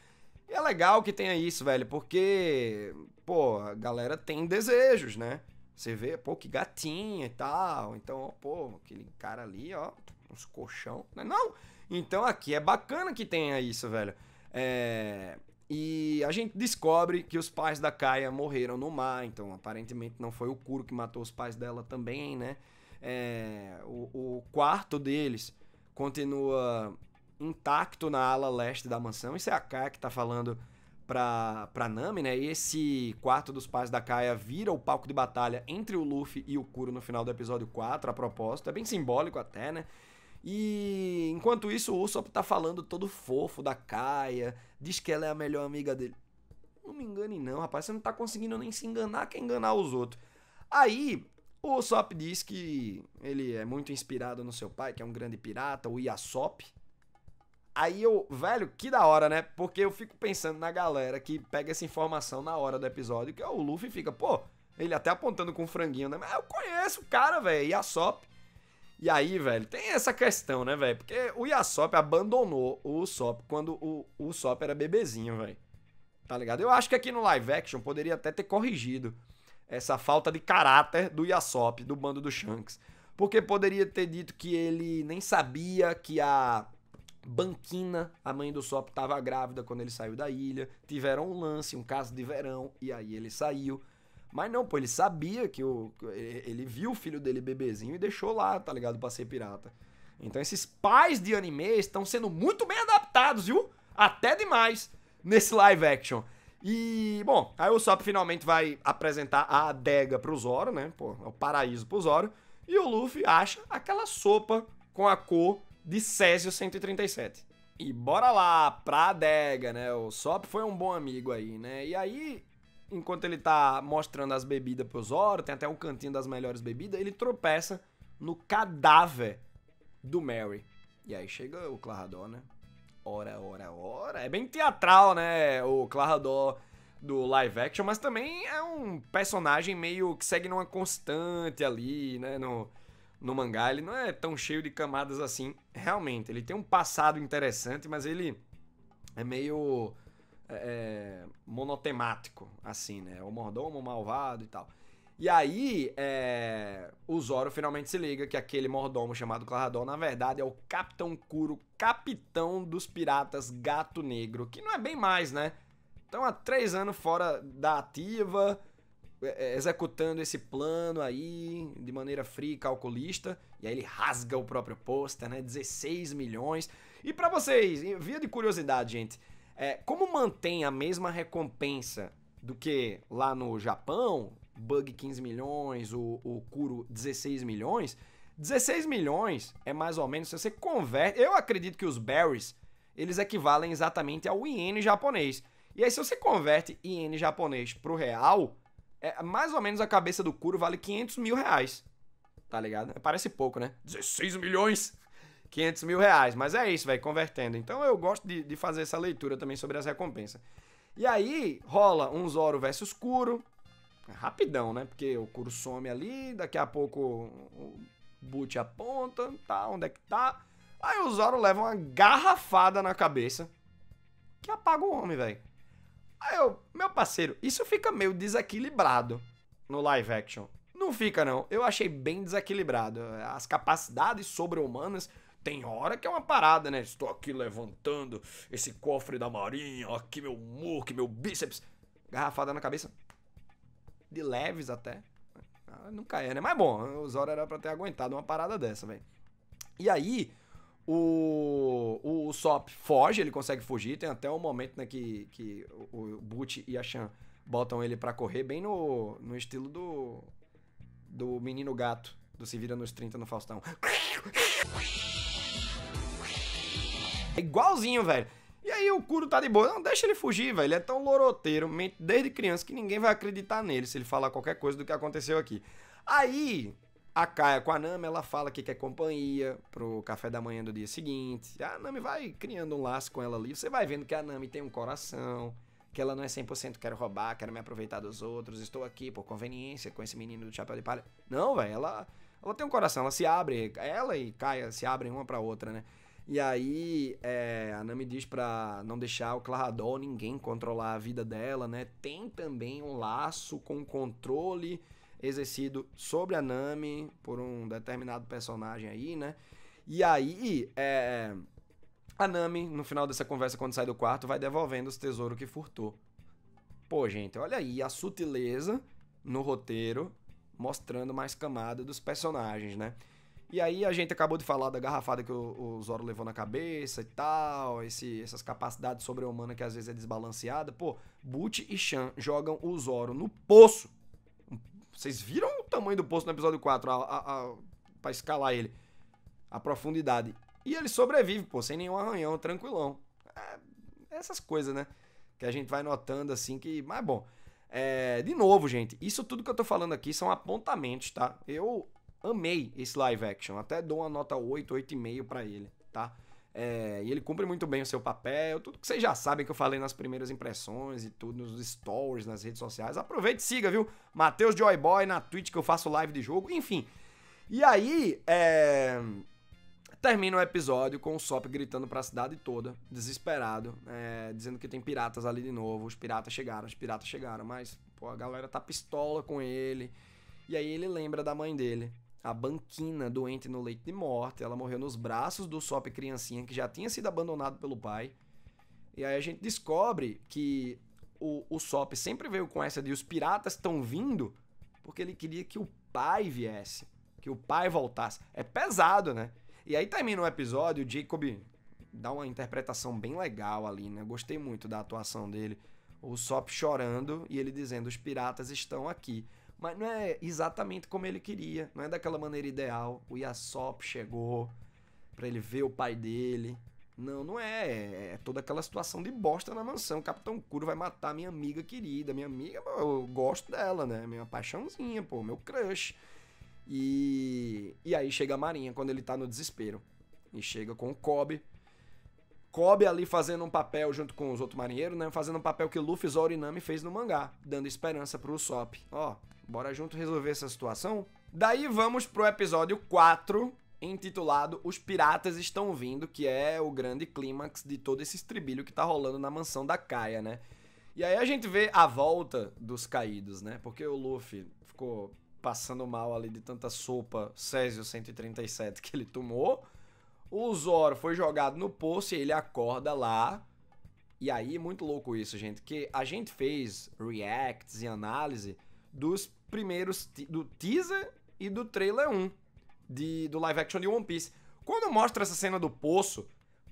E é legal que tenha isso, velho, porque, pô, a galera tem desejos, né? Você vê, pô, que gatinha e tal. Então, pô, aquele cara ali, ó, uns colchão. Né? Não! Então aqui é bacana que tenha isso, velho. É. E a gente descobre que os pais da Kaia morreram no mar, então aparentemente não foi o Kuro que matou os pais dela também, né? É, o, o quarto deles continua intacto na ala leste da mansão. Isso é a Kaia que tá falando pra, pra Nami, né? E esse quarto dos pais da Kaia vira o palco de batalha entre o Luffy e o Kuro no final do episódio 4, a propósito. É bem simbólico até, né? E enquanto isso, o Usopp tá falando todo fofo da Kaia, diz que ela é a melhor amiga dele. Não me engane não, rapaz, você não tá conseguindo nem se enganar, que enganar os outros. Aí, o Usopp diz que ele é muito inspirado no seu pai, que é um grande pirata, o Iasop Aí eu, velho, que da hora, né? Porque eu fico pensando na galera que pega essa informação na hora do episódio, que é o Luffy fica, pô, ele até apontando com o franguinho, né? Mas eu conheço o cara, velho, Yasop. E aí, velho, tem essa questão, né, velho? Porque o Yasop abandonou o Usopp quando o, o Usopp era bebezinho, velho. Tá ligado? Eu acho que aqui no live action poderia até ter corrigido essa falta de caráter do Yasop, do bando do Shanks. Porque poderia ter dito que ele nem sabia que a Banquina, a mãe do Usopp, estava grávida quando ele saiu da ilha. Tiveram um lance, um caso de verão, e aí ele saiu. Mas não, pô, ele sabia que o. Ele viu o filho dele bebezinho e deixou lá, tá ligado? Pra ser pirata. Então esses pais de anime estão sendo muito bem adaptados, viu? Até demais nesse live action. E, bom, aí o Sop finalmente vai apresentar a adega pro Zoro, né? Pô, é o paraíso pro Zoro. E o Luffy acha aquela sopa com a cor de Césio 137. E bora lá pra adega, né? O Sop foi um bom amigo aí, né? E aí enquanto ele tá mostrando as bebidas pro Zoro, tem até um cantinho das melhores bebidas, ele tropeça no cadáver do Mary. E aí chega o Clarador, né? Ora, ora, ora. É bem teatral, né? O Clarador do live action, mas também é um personagem meio que segue numa constante ali, né? No, no mangá, ele não é tão cheio de camadas assim. Realmente, ele tem um passado interessante, mas ele é meio é, é, monotemático, assim, né? É o mordomo malvado e tal. E aí, é, o Zoro finalmente se liga que aquele mordomo chamado Clarador, na verdade, é o Capitão Curo, capitão dos piratas Gato Negro, que não é bem mais, né? Estão há três anos fora da ativa, é, executando esse plano aí de maneira fria e calculista. E aí ele rasga o próprio pôster, né? 16 milhões. E para vocês, via de curiosidade, gente, é, como mantém a mesma recompensa do que lá no Japão, Bug 15 milhões, o, o Kuro 16 milhões, 16 milhões é mais ou menos se você converte. Eu acredito que os berries eles equivalem exatamente ao iene japonês. E aí, se você converte iene japonês pro real, é mais ou menos a cabeça do Kuro vale 500 mil reais. Tá ligado? Parece pouco, né? 16 milhões! 500 mil reais. Mas é isso, velho, convertendo. Então eu gosto de, de fazer essa leitura também sobre as recompensas. E aí rola um Zoro versus Kuro. É rapidão, né? Porque o Kuro some ali, daqui a pouco o Boot aponta, tá? Onde é que tá? Aí o Zoro leva uma garrafada na cabeça que apaga o homem, velho. Aí eu, meu parceiro, isso fica meio desequilibrado no live action. Não fica, não. Eu achei bem desequilibrado. As capacidades sobre-humanas tem hora que é uma parada, né? Estou aqui levantando esse cofre da marinha, aqui meu aqui meu bíceps. Garrafada na cabeça. De leves até. Ah, nunca é, né? Mas bom, os Zoro era pra ter aguentado uma parada dessa, velho. E aí, o, o, o, Sop foge, ele consegue fugir. Tem até um momento né, que, que o, o e a Chan botam ele para correr, bem no, no estilo do, do menino gato do Se Vira nos 30 no Faustão. É igualzinho, velho. E aí o Kuro tá de boa. Não, deixa ele fugir, velho. Ele é tão loroteiro, mente desde criança, que ninguém vai acreditar nele se ele falar qualquer coisa do que aconteceu aqui. Aí, a Kaia com a Nami, ela fala que quer companhia pro café da manhã do dia seguinte. A Nami vai criando um laço com ela ali. Você vai vendo que a Nami tem um coração, que ela não é 100% quero roubar, quero me aproveitar dos outros, estou aqui por conveniência com esse menino do chapéu de palha. Não, velho, ela, ela tem um coração, ela se abre, ela e Kaia se abrem uma pra outra, né? E aí é, a Nami diz pra não deixar o Claradol ninguém controlar a vida dela, né? Tem também um laço com controle exercido sobre a Nami por um determinado personagem aí, né? E aí é, a Nami, no final dessa conversa, quando sai do quarto, vai devolvendo os tesouros que furtou. Pô, gente, olha aí a sutileza no roteiro mostrando mais camada dos personagens, né? E aí a gente acabou de falar da garrafada que o, o Zoro levou na cabeça e tal, esse, essas capacidades sobre-humanas que às vezes é desbalanceada. Pô, Butch e Chan jogam o Zoro no poço. Vocês viram o tamanho do poço no episódio 4 a, a, a pra escalar ele? A profundidade. E ele sobrevive, pô, sem nenhum arranhão, tranquilão. É, essas coisas, né? Que a gente vai notando assim que. Mas bom. É, de novo, gente, isso tudo que eu tô falando aqui são apontamentos, tá? Eu amei esse live action. Até dou uma nota 8, 8,5 para ele, tá? É, e ele cumpre muito bem o seu papel, tudo que vocês já sabem que eu falei nas primeiras impressões e tudo, nos stories, nas redes sociais. Aproveite e siga, viu? Matheus Joyboy na Twitch que eu faço live de jogo, enfim. E aí, é... termina o episódio com o Sop gritando para a cidade toda, desesperado, é... dizendo que tem piratas ali de novo. Os piratas chegaram, os piratas chegaram, mas pô, a galera tá pistola com ele. E aí ele lembra da mãe dele, a banquina doente no leito de morte. Ela morreu nos braços do Sop Criancinha, que já tinha sido abandonado pelo pai. E aí a gente descobre que o, o Sop sempre veio com essa de os piratas estão vindo porque ele queria que o pai viesse, que o pai voltasse. É pesado, né? E aí termina o episódio, o Jacob dá uma interpretação bem legal ali, né? gostei muito da atuação dele. O Sop chorando e ele dizendo: os piratas estão aqui mas não é exatamente como ele queria, não é daquela maneira ideal. O Yasop chegou para ele ver o pai dele. Não, não é. É toda aquela situação de bosta na mansão. O Capitão Curo vai matar minha amiga querida. Minha amiga, eu gosto dela, né? Minha paixãozinha, pô, meu crush. E, e aí chega a Marinha quando ele tá no desespero. E chega com o Kobe Kobe ali fazendo um papel junto com os outros marinheiros, né? Fazendo um papel que Luffy Zorinami fez no mangá, dando esperança pro Usopp. Ó, bora junto resolver essa situação? Daí vamos pro episódio 4, intitulado Os Piratas Estão Vindo, que é o grande clímax de todo esse estribilho que tá rolando na mansão da Kaia, né? E aí a gente vê a volta dos caídos, né? Porque o Luffy ficou passando mal ali de tanta sopa Césio 137 que ele tomou. O Zoro foi jogado no poço e ele acorda lá. E aí, muito louco isso, gente, que a gente fez reacts e análise dos primeiros do teaser e do trailer 1 de, do live action de One Piece. Quando mostra essa cena do poço,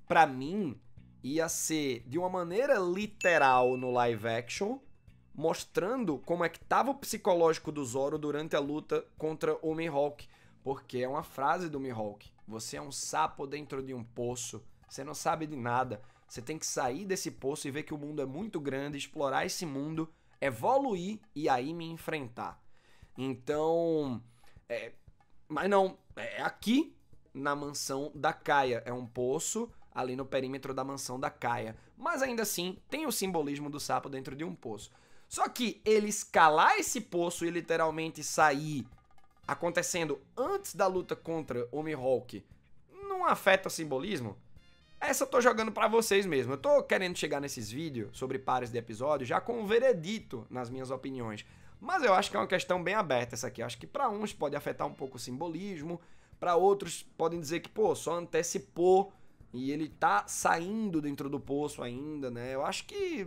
pra mim ia ser de uma maneira literal no live action, mostrando como é que tava o psicológico do Zoro durante a luta contra o Mihawk, porque é uma frase do Mihawk. Você é um sapo dentro de um poço. Você não sabe de nada. Você tem que sair desse poço e ver que o mundo é muito grande, explorar esse mundo, evoluir e aí me enfrentar. Então. É, mas não, é, é aqui na mansão da Caia. É um poço ali no perímetro da mansão da Caia. Mas ainda assim, tem o simbolismo do sapo dentro de um poço. Só que ele escalar esse poço e literalmente sair acontecendo antes da luta contra Homem-Hulk não afeta o simbolismo? Essa eu tô jogando para vocês mesmo. Eu tô querendo chegar nesses vídeos sobre pares de episódios já com um veredito nas minhas opiniões. Mas eu acho que é uma questão bem aberta essa aqui. Eu acho que para uns pode afetar um pouco o simbolismo, para outros podem dizer que, pô, só antecipou e ele tá saindo dentro do poço ainda, né? Eu acho que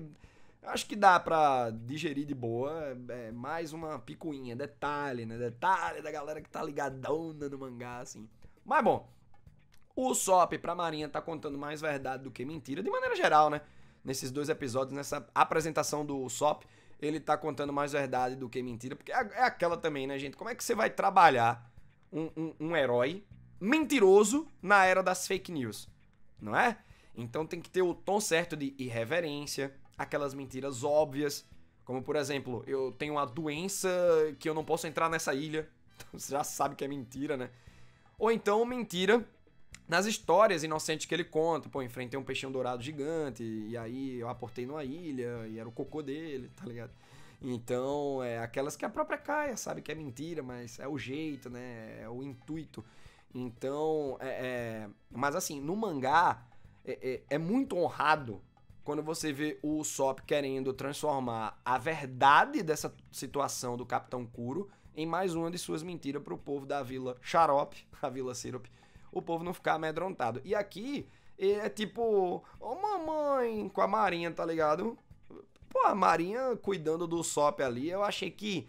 Acho que dá pra digerir de boa. É, é mais uma picuinha, detalhe, né? Detalhe da galera que tá ligadona no mangá, assim. Mas bom, o Sop pra Marinha tá contando mais verdade do que mentira, de maneira geral, né? Nesses dois episódios, nessa apresentação do Sop, ele tá contando mais verdade do que mentira. Porque é, é aquela também, né, gente? Como é que você vai trabalhar um, um, um herói mentiroso na era das fake news? Não é? Então tem que ter o tom certo de irreverência aquelas mentiras óbvias, como por exemplo, eu tenho uma doença que eu não posso entrar nessa ilha. Então, você já sabe que é mentira, né? Ou então mentira nas histórias inocentes que ele conta. Pô, enfrentei um peixinho dourado gigante, e aí eu aportei numa ilha, e era o cocô dele, tá ligado? Então, é aquelas que a própria Caia sabe que é mentira, mas é o jeito, né? É o intuito. Então, é, é... mas assim, no mangá é, é, é muito honrado quando você vê o Usopp querendo transformar a verdade dessa situação do Capitão Curo em mais uma de suas mentiras para o povo da Vila Xarope, a Vila Sirope, o povo não ficar amedrontado. E aqui é tipo, ô oh, mamãe, com a Marinha, tá ligado? Pô, a Marinha cuidando do Usopp ali, eu achei que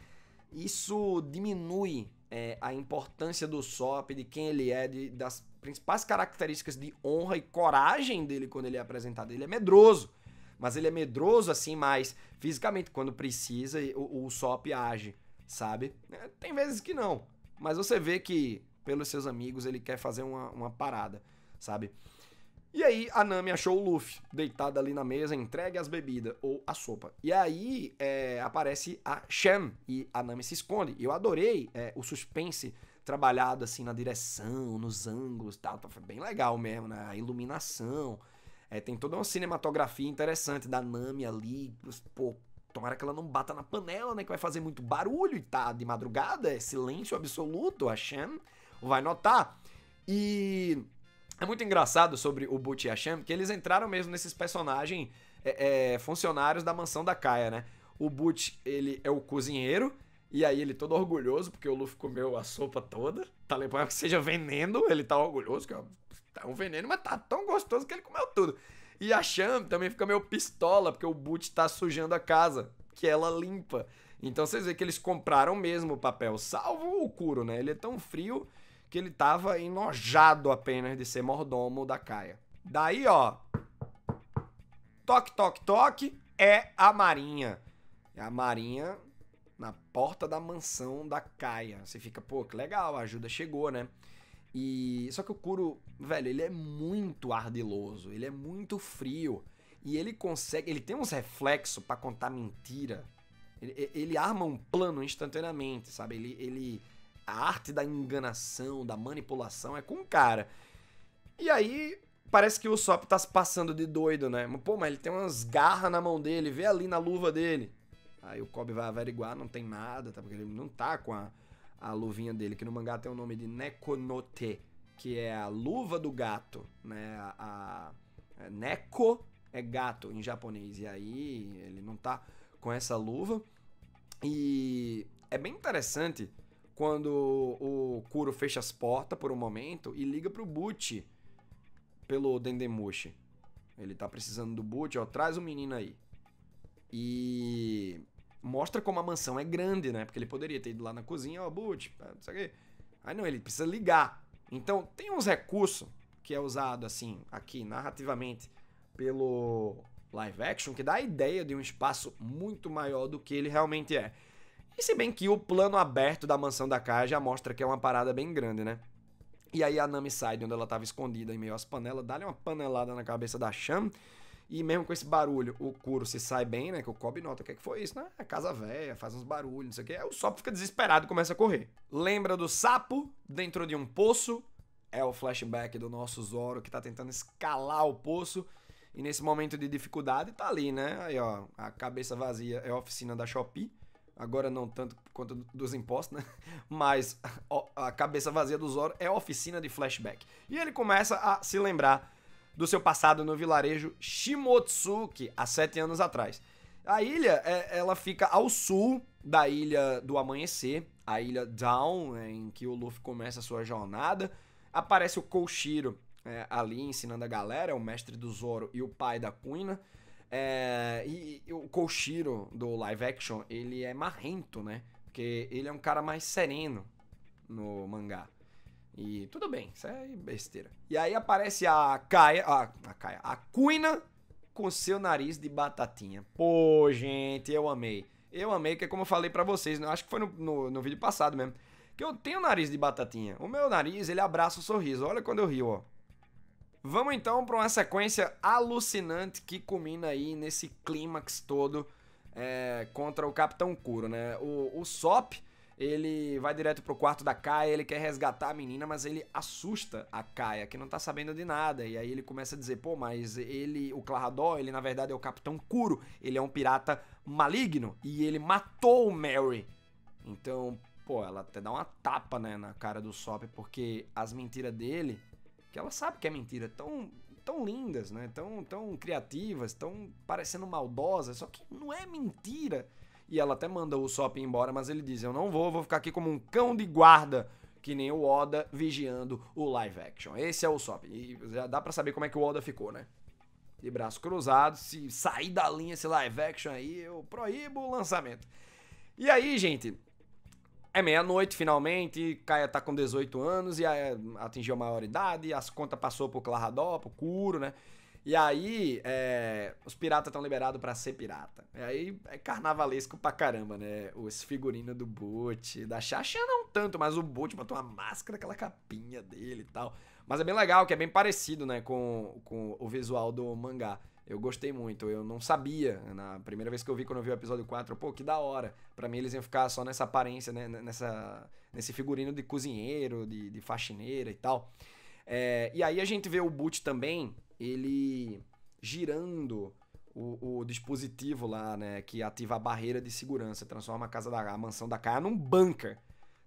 isso diminui é, a importância do SOP, de quem ele é, de, das principais características de honra e coragem dele quando ele é apresentado. Ele é medroso, mas ele é medroso assim mais fisicamente. Quando precisa, o, o SOP age, sabe? É, tem vezes que não, mas você vê que pelos seus amigos ele quer fazer uma, uma parada, sabe? E aí a Nami achou o Luffy deitado ali na mesa, entregue as bebidas ou a sopa. E aí é, aparece a Shen e a Nami se esconde. Eu adorei é, o suspense trabalhado assim na direção, nos ângulos, tal, tá, foi bem legal mesmo, né? A iluminação. É, tem toda uma cinematografia interessante da Nami ali, pô, Tomara que ela não bata na panela, né? Que vai fazer muito barulho e tá de madrugada, é silêncio absoluto. A Shen vai notar. E é muito engraçado sobre o Butch e a Sham, que eles entraram mesmo nesses personagens é, é, funcionários da mansão da Kaia, né? O Butch, ele é o cozinheiro, e aí ele todo orgulhoso, porque o Luffy comeu a sopa toda. Tá lembrando que seja veneno, ele tá orgulhoso, que é tá um veneno, mas tá tão gostoso que ele comeu tudo. E a Sham também fica meio pistola, porque o Butch tá sujando a casa, que ela limpa. Então vocês veem que eles compraram mesmo o papel, salvo o Kuro, né? Ele é tão frio que ele tava enojado apenas de ser mordomo da Caia. Daí, ó. Toque, toque, toque. É a Marinha. É a Marinha na porta da mansão da Caia. Você fica, pô, que legal, a ajuda chegou, né? E só que o Kuro, velho, ele é muito ardiloso, ele é muito frio e ele consegue, ele tem uns reflexos para contar mentira. Ele, ele, arma um plano instantaneamente, sabe? Ele, ele a arte da enganação, da manipulação é com o cara. E aí, parece que o Sop tá se passando de doido, né? Pô, mas ele tem umas garras na mão dele, vê ali na luva dele. Aí o Kobe vai averiguar, não tem nada, tá? Porque ele não tá com a, a luvinha dele, que no mangá tem o nome de Nekonote, que é a luva do gato, né? A, a, a é, Neko é gato em japonês. E aí ele não tá com essa luva. E é bem interessante quando o Kuro fecha as portas por um momento e liga pro Boot pelo Dendemushi. Ele tá precisando do Boot, ó, traz o menino aí. E mostra como a mansão é grande, né? Porque ele poderia ter ido lá na cozinha, ó, Boot, ah, não sei o quê. Aí ah, não, ele precisa ligar. Então, tem uns recursos que é usado assim aqui narrativamente pelo live action que dá a ideia de um espaço muito maior do que ele realmente é. E se bem que o plano aberto da mansão da Kaia já mostra que é uma parada bem grande, né? E aí a Nami sai de onde ela estava escondida em meio às panelas, dá-lhe uma panelada na cabeça da Sham. E mesmo com esse barulho, o Kuro se sai bem, né? Que o Kobe nota o que, é que foi isso, né? A é casa velha, faz uns barulhos, não sei o que. Aí o Sop fica desesperado e começa a correr. Lembra do sapo dentro de um poço? É o flashback do nosso Zoro que tá tentando escalar o poço. E nesse momento de dificuldade tá ali, né? Aí, ó, a cabeça vazia é a oficina da Shopee agora não tanto por conta dos impostos, né? Mas a cabeça vazia do Zoro é oficina de flashback. E ele começa a se lembrar do seu passado no vilarejo Shimotsuki, há sete anos atrás. A ilha, é, ela fica ao sul da ilha do amanhecer, a ilha Down, né, em que o Luffy começa a sua jornada. Aparece o Koshiro é, ali ensinando a galera, é o mestre do Zoro e o pai da Kuina. É, e, e, o Koshiro do live action, ele é marrento, né? Porque ele é um cara mais sereno no mangá. E tudo bem, isso é besteira. E aí aparece a Kaia, a, a Kaia, a Kuina com seu nariz de batatinha. Pô, gente, eu amei. Eu amei, que é como eu falei para vocês, né? acho que foi no, no, no vídeo passado mesmo, que eu tenho nariz de batatinha. O meu nariz, ele abraça o sorriso. Olha quando eu rio, ó. Vamos então para uma sequência alucinante que culmina aí nesse clímax todo é, contra o Capitão Curo, né? O, o Sop, ele vai direto pro quarto da Kaia, ele quer resgatar a menina, mas ele assusta a Kaia, que não tá sabendo de nada. E aí ele começa a dizer, pô, mas ele, o Clarador, ele na verdade é o Capitão Curo, ele é um pirata maligno e ele matou o Mary. Então, pô, ela até dá uma tapa, né, na cara do Sop, porque as mentiras dele que ela sabe que é mentira, tão, tão lindas, né? Tão, tão criativas, tão parecendo maldosas, só que não é mentira. E ela até manda o Sop embora, mas ele diz: Eu não vou, vou ficar aqui como um cão de guarda, que nem o Oda vigiando o live action. Esse é o Sop. E já dá para saber como é que o Oda ficou, né? De braço cruzado, se sair da linha esse live action aí, eu proíbo o lançamento. E aí, gente, é meia-noite finalmente, Caia tá com 18 anos e atingiu a maioridade, as contas passou pro Claradó, pro Curo, né? E aí, é, os piratas estão liberados para ser pirata. E aí é carnavalesco pra caramba, né? Os figurinos do Boot, da Xaxa não tanto, mas o Boot botou uma máscara, aquela capinha dele e tal. Mas é bem legal, que é bem parecido, né, com, com o visual do mangá. Eu gostei muito, eu não sabia. Na primeira vez que eu vi, quando eu vi o episódio 4, pô, que da hora. Pra mim eles iam ficar só nessa aparência, né? Nessa, nesse figurino de cozinheiro, de, de faxineira e tal. É, e aí a gente vê o Boot também, ele girando o, o, dispositivo lá, né? Que ativa a barreira de segurança, transforma a casa da a mansão da Kaia num bunker.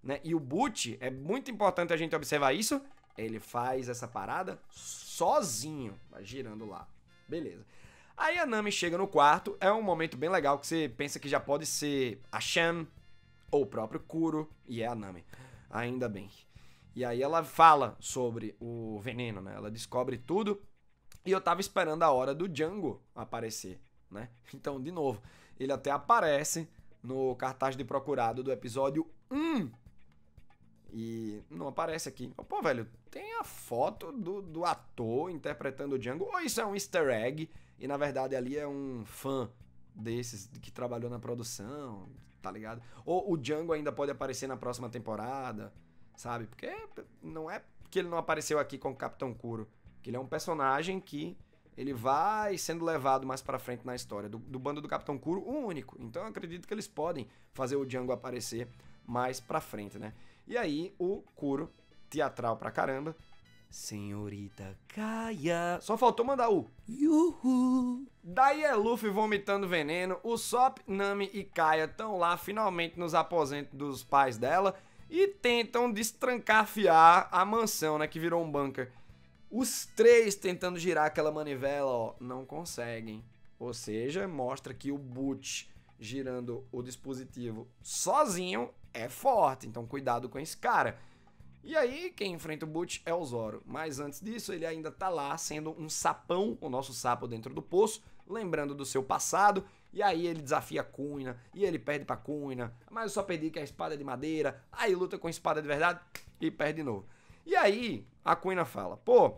Né? E o Boot, é muito importante a gente observar isso. Ele faz essa parada sozinho, vai girando lá. Beleza. Aí a Nami chega no quarto, é um momento bem legal que você pensa que já pode ser a Shan ou o próprio Kuro, e é a Nami. Ainda bem. E aí ela fala sobre o veneno, né? Ela descobre tudo. E eu tava esperando a hora do Django aparecer, né? Então, de novo, ele até aparece no cartaz de procurado do episódio 1. E não aparece aqui. Pô, velho, tem a foto do, do ator interpretando o Django, ou isso é um easter egg, e na verdade ali é um fã desses que trabalhou na produção, tá ligado? Ou o Django ainda pode aparecer na próxima temporada, sabe? Porque não é que ele não apareceu aqui com o Capitão Curo, que ele é um personagem que ele vai sendo levado mais para frente na história do, do bando do Capitão Curo, o único. Então eu acredito que eles podem fazer o Django aparecer mais para frente, né? E aí o Curo teatral pra caramba. Senhorita Caia. Só faltou mandar o Yuhu. Daí é Luffy vomitando veneno, o Sop, Nami e Kaia estão lá finalmente nos aposentos dos pais dela e tentam destrancafiar a mansão, né, que virou um bunker. Os três tentando girar aquela manivela, ó, não conseguem. Ou seja, mostra que o boot girando o dispositivo sozinho é forte, então cuidado com esse cara. E aí, quem enfrenta o Butch é o Zoro. Mas antes disso, ele ainda tá lá sendo um sapão, o nosso sapo dentro do poço, lembrando do seu passado. E aí ele desafia a Cunha, e ele perde pra Cunha, mas eu só perdi que a espada é de madeira, aí luta com a espada de verdade e perde de novo. E aí, a Cunha fala: pô,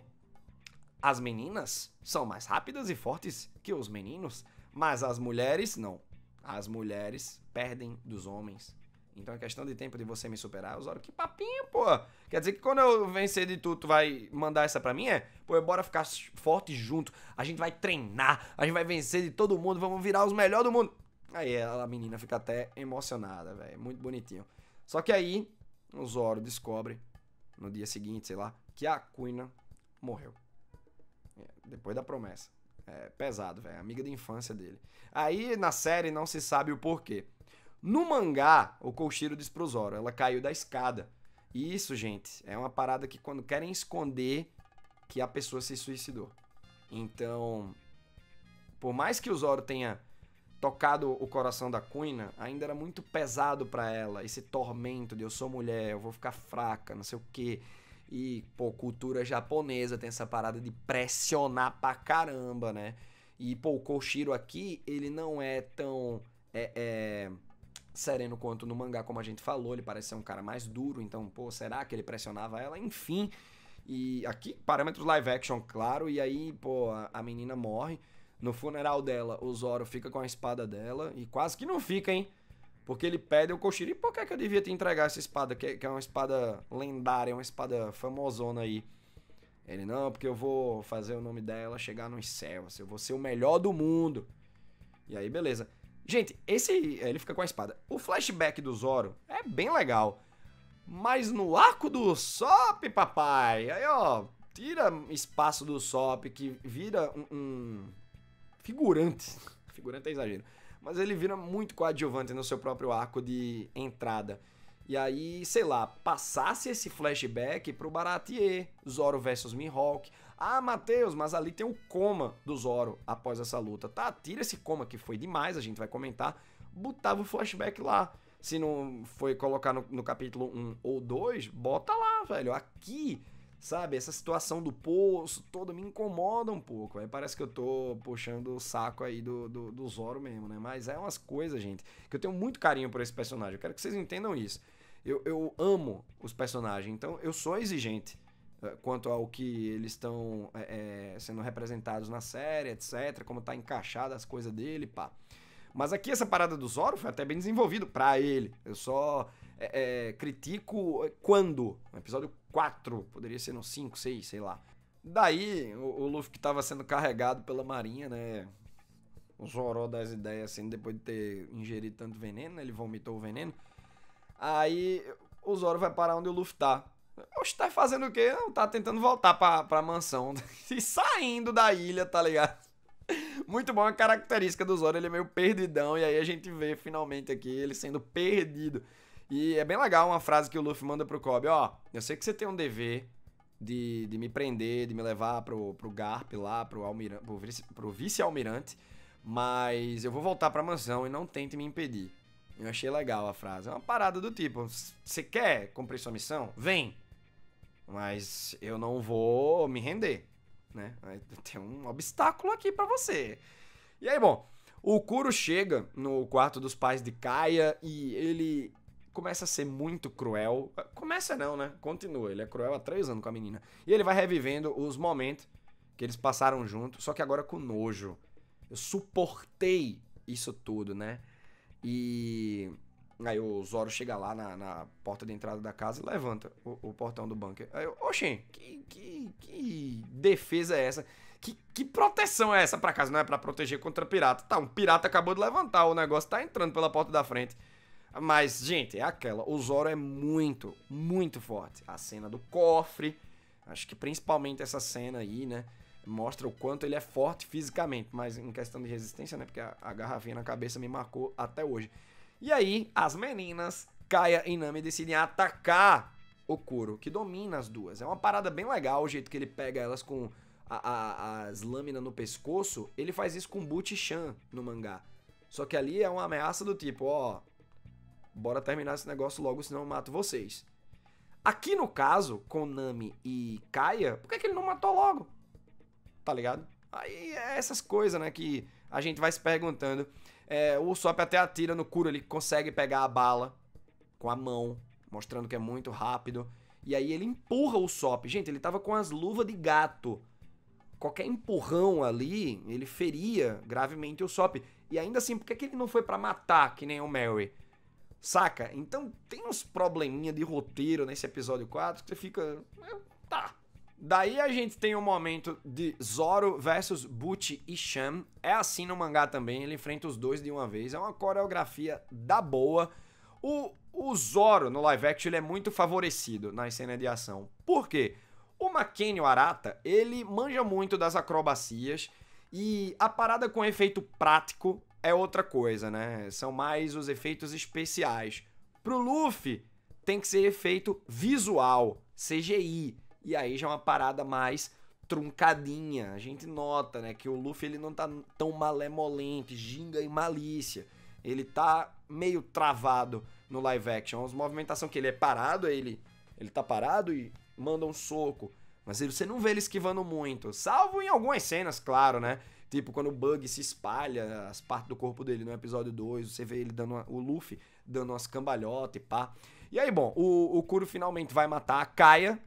as meninas são mais rápidas e fortes que os meninos, mas as mulheres não. As mulheres perdem dos homens então é questão de tempo de você me superar. Eu Zoro, que papinho, pô. Quer dizer que quando eu vencer de tudo tu vai mandar essa pra mim? É? Pô, bora ficar forte junto. A gente vai treinar. A gente vai vencer de todo mundo. Vamos virar os melhores do mundo. Aí a menina fica até emocionada, velho. Muito bonitinho. Só que aí, o Zoro descobre, no dia seguinte, sei lá, que a Kuina morreu. É, depois da promessa. É pesado, velho. Amiga de infância dele. Aí, na série, não se sabe o porquê. No mangá, o Kouchiro diz pro Zoro, ela caiu da escada. E isso, gente, é uma parada que quando querem esconder que a pessoa se suicidou. Então, por mais que o Zoro tenha tocado o coração da Kuina, ainda era muito pesado para ela esse tormento de eu sou mulher, eu vou ficar fraca, não sei o quê. E, pô, cultura japonesa tem essa parada de pressionar pra caramba, né? E, pô, o Koshiro aqui, ele não é tão. É, é, Sereno quanto no mangá, como a gente falou, ele parece ser um cara mais duro, então, pô, será que ele pressionava ela? Enfim. E aqui, parâmetros live action, claro, e aí, pô, a, a menina morre. No funeral dela, o Zoro fica com a espada dela, e quase que não fica, hein? Porque ele pede o Koshiri, por que, é que eu devia te entregar essa espada, que, que é uma espada lendária, uma espada famosona aí? Ele, não, porque eu vou fazer o nome dela chegar nos céus, eu vou ser o melhor do mundo. E aí, beleza. Gente, esse. Ele fica com a espada. O flashback do Zoro é bem legal. Mas no arco do Sop, papai. Aí, ó. Tira espaço do Sop que vira um, um. Figurante. Figurante é exagero. Mas ele vira muito coadjuvante no seu próprio arco de entrada. E aí, sei lá, passasse esse flashback pro Baratier, Zoro versus Mihawk. Ah, Matheus, mas ali tem o coma do Zoro após essa luta. Tá, tira esse coma que foi demais, a gente vai comentar. Botava o flashback lá. Se não foi colocar no, no capítulo 1 ou 2, bota lá, velho. Aqui sabe? Essa situação do poço toda me incomoda um pouco. Aí parece que eu tô puxando o saco aí do, do, do, Zoro mesmo, né? Mas é umas coisas, gente, que eu tenho muito carinho por esse personagem. Eu quero que vocês entendam isso. Eu, eu amo os personagens, então eu sou exigente eh, quanto ao que eles estão é, eh, eh, sendo representados na série, etc., como tá encaixada as coisas dele, pá. Mas aqui essa parada do Zoro foi até bem desenvolvido para ele. Eu só é, é, critico quando. No episódio 4, poderia ser no 5, 6, sei lá. Daí, o, o Luffy que tava sendo carregado pela marinha, né? O Zoro das ideias, assim, depois de ter ingerido tanto veneno, né? Ele vomitou o veneno. Aí o Zoro vai parar onde o Luffy tá. Oxe, tá fazendo o quê? Não, tá tentando voltar pra, pra mansão. E saindo da ilha, tá ligado? Muito bom a característica do Zoro, ele é meio perdidão. E aí a gente vê finalmente aqui ele sendo perdido. E é bem legal uma frase que o Luffy manda pro Kobe: Ó, eu sei que você tem um dever de, de me prender, de me levar pro, pro Garp lá, pro, vice, pro vice-almirante. Mas eu vou voltar pra mansão e não tente me impedir. Eu achei legal a frase. É uma parada do tipo: você quer cumprir sua missão? Vem! Mas eu não vou me render, né? Tem um obstáculo aqui para você. E aí, bom, o Kuro chega no quarto dos pais de Kaia e ele começa a ser muito cruel. Começa não, né? Continua. Ele é cruel há três anos com a menina. E ele vai revivendo os momentos que eles passaram junto, só que agora com nojo. Eu suportei isso tudo, né? E Aí o Zoro chega lá na, na porta de entrada da casa e levanta o, o portão do bunker. Aí eu, oxe, que, que, que defesa é essa? Que, que proteção é essa pra casa? Não é para proteger contra pirata. Tá, um pirata acabou de levantar, o negócio tá entrando pela porta da frente. Mas, gente, é aquela. O Zoro é muito, muito forte. A cena do cofre, acho que principalmente essa cena aí, né? Mostra o quanto ele é forte fisicamente, mas em questão de resistência, né? Porque a, a garrafinha na cabeça me marcou até hoje. E aí, as meninas, Kaia e Nami decidem atacar o Kuro, que domina as duas. É uma parada bem legal o jeito que ele pega elas com a, a, as lâminas no pescoço. Ele faz isso com Buti-chan no mangá. Só que ali é uma ameaça do tipo, ó, bora terminar esse negócio logo, senão eu mato vocês. Aqui no caso, com Nami e Kaia, por que, é que ele não matou logo? Tá ligado? Aí é essas coisas, né, que a gente vai se perguntando. É, o Usopp até atira no Kuro, ele consegue pegar a bala com a mão, mostrando que é muito rápido. E aí ele empurra o Usopp. Gente, ele tava com as luvas de gato. Qualquer empurrão ali, ele feria gravemente o Usopp. E ainda assim, por que, que ele não foi para matar, que nem o Mary? Saca? Então tem uns probleminha de roteiro nesse episódio 4 que você fica. Né, tá, Daí a gente tem o um momento de Zoro versus Buti e Sham. É assim no mangá também, ele enfrenta os dois de uma vez. É uma coreografia da boa. O, o Zoro no live action ele é muito favorecido nas cenas de ação. Por quê? O Makenio Arata, ele manja muito das acrobacias e a parada com efeito prático é outra coisa, né? São mais os efeitos especiais. Pro Luffy, tem que ser efeito visual, CGI. E aí já é uma parada mais truncadinha. A gente nota, né, que o Luffy ele não tá tão malemolente, ginga e malícia. Ele tá meio travado no live action. É as movimentações que ele é parado, ele ele tá parado e manda um soco. Mas você não vê ele esquivando muito, salvo em algumas cenas, claro, né? Tipo, quando o Bug se espalha, as partes do corpo dele no episódio 2, você vê ele dando uma, o Luffy dando umas cambalhotas e pá. E aí, bom, o, o Kuro finalmente vai matar a Kaia,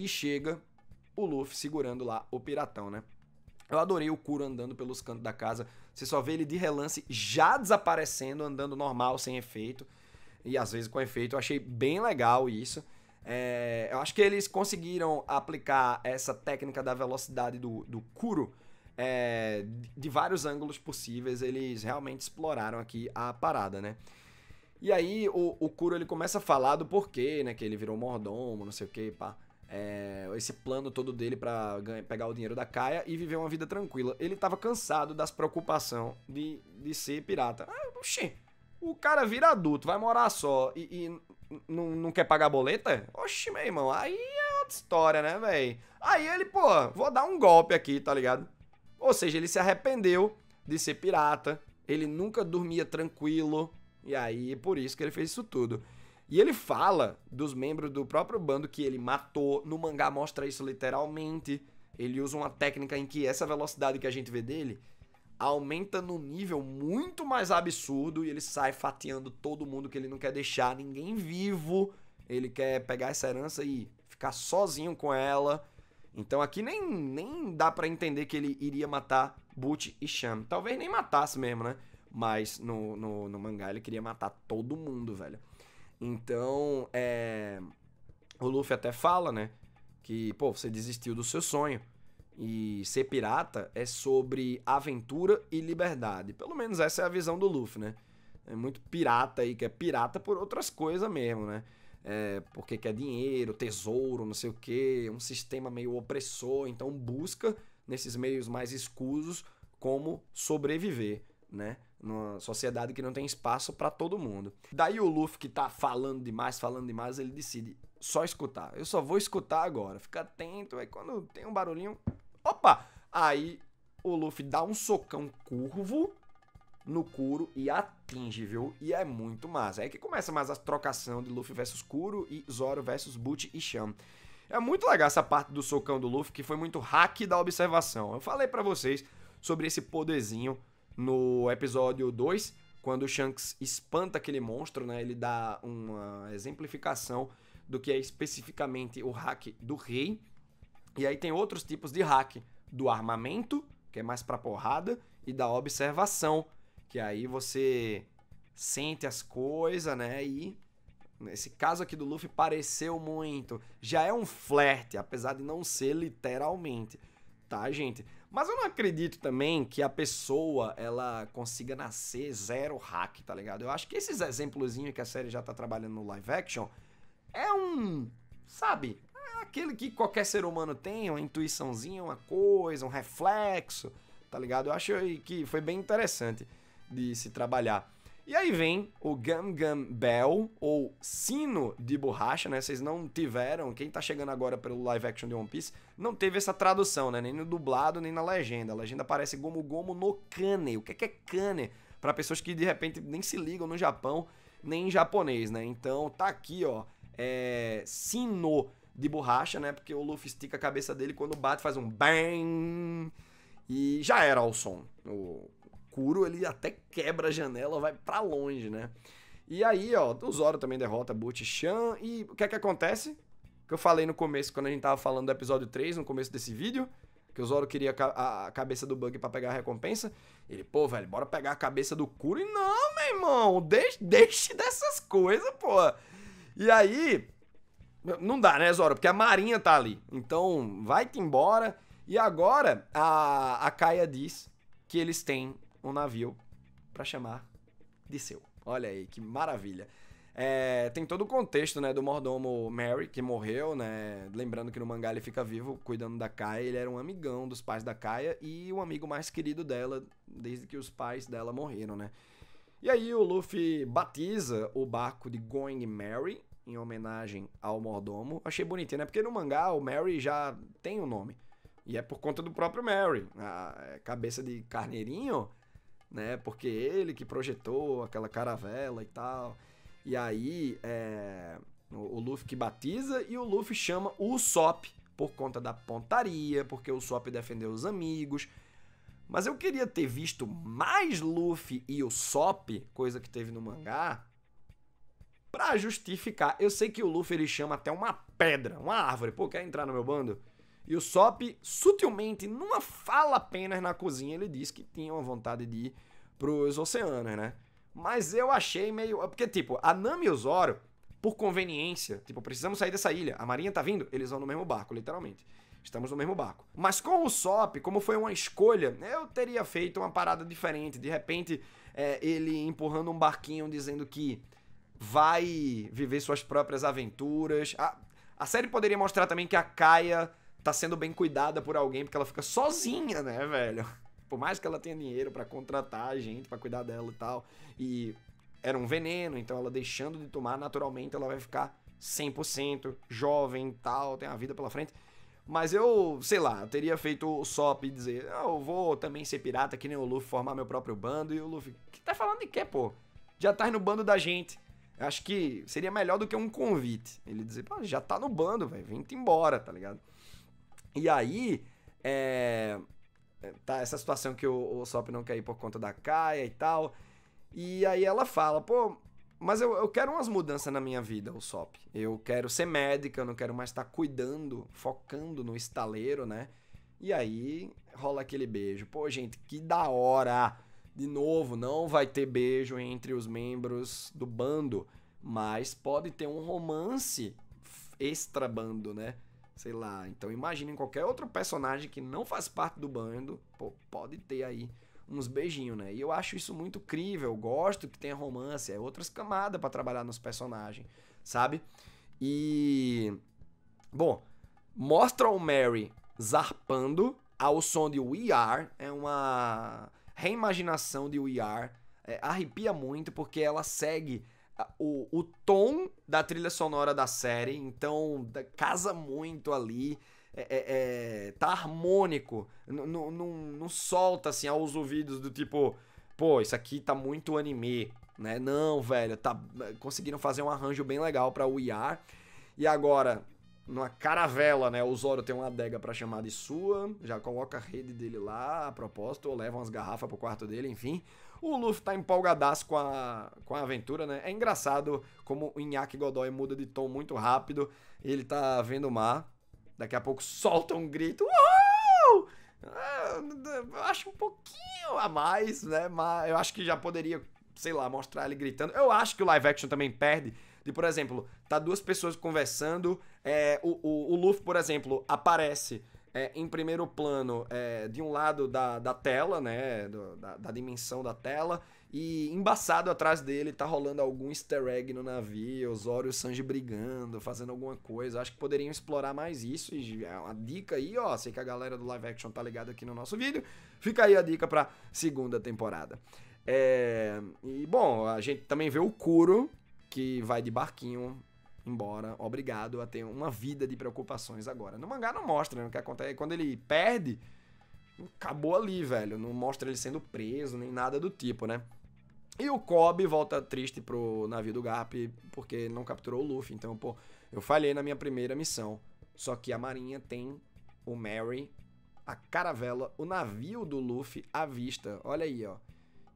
e chega o Luffy segurando lá o piratão, né? Eu adorei o Kuro andando pelos cantos da casa. Você só vê ele de relance já desaparecendo, andando normal, sem efeito. E às vezes com efeito. Eu achei bem legal isso. É, eu acho que eles conseguiram aplicar essa técnica da velocidade do, do Kuro é, de vários ângulos possíveis. Eles realmente exploraram aqui a parada, né? E aí o, o Kuro ele começa a falar do porquê, né? Que ele virou mordomo, não sei o que, pá é, esse plano todo dele para pegar o dinheiro da Caia e viver uma vida tranquila. Ele tava cansado das preocupações de, de ser pirata. Ah, oxi, o cara vira adulto, vai morar só e, e não, não quer pagar boleta? Oxi, meu irmão, aí é outra história, né, velho? Aí ele, pô, vou dar um golpe aqui, tá ligado? Ou seja, ele se arrependeu de ser pirata, ele nunca dormia tranquilo, e aí por isso que ele fez isso tudo. E ele fala dos membros do próprio bando que ele matou. No mangá mostra isso literalmente. Ele usa uma técnica em que essa velocidade que a gente vê dele aumenta no nível muito mais absurdo e ele sai fatiando todo mundo que ele não quer deixar ninguém vivo. Ele quer pegar essa herança e ficar sozinho com ela. Então aqui nem, nem dá para entender que ele iria matar Butch e Sham. Talvez nem matasse mesmo, né? Mas no, no, no mangá ele queria matar todo mundo, velho. Então, é, o Luffy até fala, né? Que, pô, você desistiu do seu sonho. E ser pirata é sobre aventura e liberdade. Pelo menos essa é a visão do Luffy, né? É muito pirata aí, que é pirata por outras coisas mesmo, né? É, porque quer dinheiro, tesouro, não sei o que, um sistema meio opressor, então busca nesses meios mais escusos como sobreviver, né? numa sociedade que não tem espaço para todo mundo. Daí o Luffy que tá falando demais, falando demais, ele decide só escutar. Eu só vou escutar agora. Fica atento, aí quando tem um barulhinho, opa! Aí o Luffy dá um socão curvo no Kuro e atinge, viu? E é muito massa. É que começa mais a trocação de Luffy versus Kuro e Zoro versus Butch e Sham. É muito legal essa parte do socão do Luffy, que foi muito hack da observação. Eu falei para vocês sobre esse poderzinho no episódio 2, quando o Shanks espanta aquele monstro, né? Ele dá uma exemplificação do que é especificamente o hack do rei. E aí tem outros tipos de hack do armamento, que é mais para porrada, e da observação, que aí você sente as coisas, né? E nesse caso aqui do Luffy pareceu muito, já é um flerte, apesar de não ser literalmente, tá, gente? Mas eu não acredito também que a pessoa ela consiga nascer zero hack, tá ligado? Eu acho que esses exemplozinhos que a série já tá trabalhando no live action é um, sabe, é aquele que qualquer ser humano tem, uma intuiçãozinha, uma coisa, um reflexo, tá ligado? Eu acho que foi bem interessante de se trabalhar. E aí vem o Gum Gum Bell, ou Sino de Borracha, né? Vocês não tiveram, quem tá chegando agora pelo live action de One Piece, não teve essa tradução, né? Nem no dublado, nem na legenda. A legenda aparece Gomu Gomu no Kane. O que é, que é Kane? Pra pessoas que de repente nem se ligam no Japão, nem em japonês, né? Então tá aqui, ó. É. Sino de borracha, né? Porque o Luffy estica a cabeça dele quando bate, faz um bang. E já era o som. O escuro, ele até quebra a janela, vai para longe, né? E aí, ó, o Zoro também derrota Butch E o que é que acontece? Que eu falei no começo, quando a gente tava falando do episódio 3, no começo desse vídeo, que o Zoro queria a cabeça do Bug para pegar a recompensa. Ele, pô, velho, bora pegar a cabeça do Kuro. E não, meu irmão, deixe, deixe dessas coisas, pô. E aí, não dá, né, Zoro? Porque a Marinha tá ali. Então, vai-te embora. E agora, a, a Kaia diz que eles têm um navio para chamar de seu. Olha aí que maravilha. É, tem todo o contexto, né, do mordomo Mary, que morreu, né, lembrando que no mangá ele fica vivo cuidando da Kaia, ele era um amigão dos pais da Kaia e o amigo mais querido dela desde que os pais dela morreram, né. E aí o Luffy batiza o barco de Going Mary em homenagem ao mordomo. Achei bonitinho, né, porque no mangá o Mary já tem o um nome. E é por conta do próprio Mary. A é, cabeça de carneirinho né? Porque ele que projetou aquela caravela e tal. E aí é, o, Luffy que batiza e o Luffy chama o Usopp por conta da pontaria, porque o Usopp defendeu os amigos. Mas eu queria ter visto mais Luffy e Usopp, coisa que teve no mangá, para justificar. Eu sei que o Luffy ele chama até uma pedra, uma árvore. Pô, quer entrar no meu bando? E o Sop, sutilmente, numa fala apenas na cozinha, ele disse que tinha uma vontade de ir pros oceanos, né? Mas eu achei meio. Porque, tipo, a Nami e o Zoro, por conveniência, tipo, precisamos sair dessa ilha, a marinha tá vindo, eles vão no mesmo barco, literalmente. Estamos no mesmo barco. Mas com o SOP, como foi uma escolha, eu teria feito uma parada diferente. De repente, é, ele empurrando um barquinho dizendo que vai viver suas próprias aventuras. A, a série poderia mostrar também que a Kaia tá sendo bem cuidada por alguém, porque ela fica sozinha, né, velho? Por mais que ela tenha dinheiro para contratar a gente para cuidar dela e tal, e era um veneno, então ela deixando de tomar, naturalmente ela vai ficar 100% jovem e tal, tem a vida pela frente. Mas eu, sei lá, teria feito o SOP e dizer, ah, eu vou também ser pirata que nem o Luffy, formar meu próprio bando. E o Luffy, que tá falando de quê, pô? Já tá no bando da gente. Acho que seria melhor do que um convite. Ele dizer, pô, já tá no bando, velho, vem-te embora, tá ligado? E aí, é, é, tá essa situação que o, o Sop não quer ir por conta da Caia e tal. E aí ela fala, pô, mas eu, eu quero umas mudanças na minha vida, o Sop. Eu quero ser médica, eu não quero mais estar tá cuidando, focando no estaleiro, né? E aí rola aquele beijo. Pô, gente, que da hora! De novo, não vai ter beijo entre os membros do bando, mas pode ter um romance extra bando, né? sei lá. Então imaginem qualquer outro personagem que não faz parte do bando, pô, pode ter aí uns beijinhos, né? E eu acho isso muito crível, gosto que tenha romance, é outras camadas para trabalhar nos personagens, sabe? E bom, mostra o Mary zarpando ao som de We Are, é uma reimaginação de We Are, é, arrepia muito porque ela segue o, o tom da trilha sonora da série, então casa muito ali. É, é, é tá harmônico, não solta assim aos ouvidos do tipo, pô, isso aqui tá muito anime, né? Não, velho, tá conseguiram fazer um arranjo bem legal para o IAR. E agora, numa caravela, né? O Zoro tem uma adega para chamar de sua, já coloca a rede dele lá, a propósito, ou leva umas garrafas pro quarto dele, enfim. O Luffy tá empolgadaço com a, com a aventura, né? É engraçado como o Inhaque Godoy muda de tom muito rápido. Ele tá vendo o mar. Daqui a pouco solta um grito. Uhul! Ah, eu acho um pouquinho a mais, né? Mas eu acho que já poderia, sei lá, mostrar ele gritando. Eu acho que o live action também perde. De, por exemplo, tá duas pessoas conversando. É, o, o, o Luffy, por exemplo, aparece é, em primeiro plano é, de um lado da, da tela, né? Do, da, da, dimensão da tela. E embaçado atrás dele tá rolando algum easter egg no navio, Osório e o Sanji brigando, fazendo alguma coisa. Acho que poderiam explorar mais isso. E é uma dica aí, ó. Sei que a galera do live action tá ligada aqui no nosso vídeo. Fica aí a dica pra segunda temporada. É, e bom, a gente também vê o Kuro, que vai de barquinho embora, obrigado a ter uma vida de preocupações agora. No mangá não mostra né, o que acontece. É quando ele perde, acabou ali, velho. Não mostra ele sendo preso, nem nada do tipo, né? E o Kobe volta triste pro navio do Garp, porque não capturou o Luffy. Então, pô, eu falhei na minha primeira missão. Só que a marinha tem o Mary, a caravela, o navio do Luffy à vista. Olha aí, ó.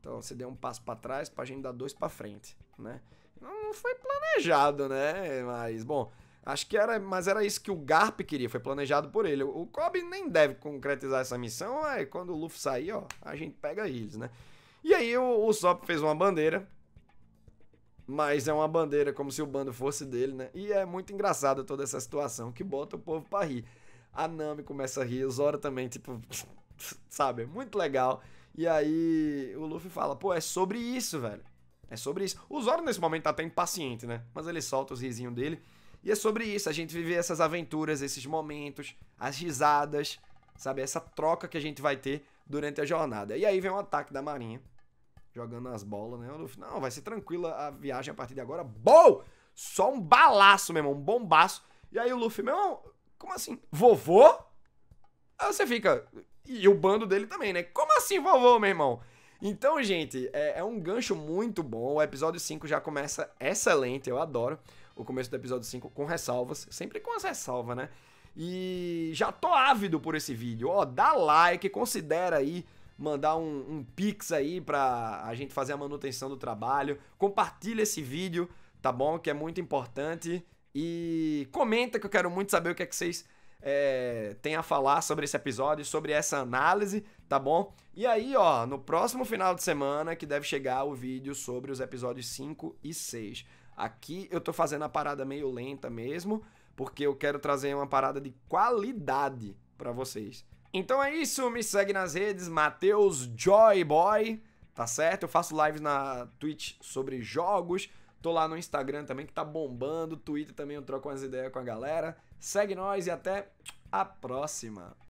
Então, você deu um passo para trás pra gente dar dois para frente, né? Não foi planejado, né? Mas, bom, acho que era. Mas era isso que o Garp queria, foi planejado por ele. O Kobe nem deve concretizar essa missão, aí quando o Luffy sair, ó, a gente pega eles, né? E aí o, o Sop fez uma bandeira. Mas é uma bandeira como se o bando fosse dele, né? E é muito engraçada toda essa situação que bota o povo pra rir. A Nami começa a rir, o Zoro também, tipo, sabe? É muito legal. E aí o Luffy fala, pô, é sobre isso, velho. É sobre isso. O Zoro nesse momento tá até impaciente, né? Mas ele solta os risinhos dele. E é sobre isso, a gente viver essas aventuras, esses momentos, as risadas, sabe? Essa troca que a gente vai ter durante a jornada. E aí vem o um ataque da marinha, jogando as bolas, né? O Luffy, não, vai ser tranquila a viagem a partir de agora. Bom! Só um balaço, meu irmão, um bombaço. E aí o Luffy, meu irmão, como assim? Vovô? Aí você fica. E o bando dele também, né? Como assim, vovô, meu irmão? Então, gente, é, é um gancho muito bom. O episódio 5 já começa excelente, eu adoro o começo do episódio 5 com ressalvas, sempre com as ressalvas, né? E já tô ávido por esse vídeo. Ó, dá like, considera aí mandar um, um, pix aí pra a gente fazer a manutenção do trabalho. Compartilha esse vídeo, tá bom? Que é muito importante. E comenta que eu quero muito saber o que é que vocês é, tem a falar sobre esse episódio, sobre essa análise, tá bom? E aí, ó, no próximo final de semana que deve chegar o vídeo sobre os episódios 5 e 6. Aqui eu tô fazendo a parada meio lenta mesmo, porque eu quero trazer uma parada de qualidade para vocês. Então é isso, me segue nas redes, Mateus Joyboy, tá certo? Eu faço lives na Twitch sobre jogos, Tô lá no Instagram também, que tá bombando. Twitter também eu troco umas ideias com a galera. Segue nós e até a próxima.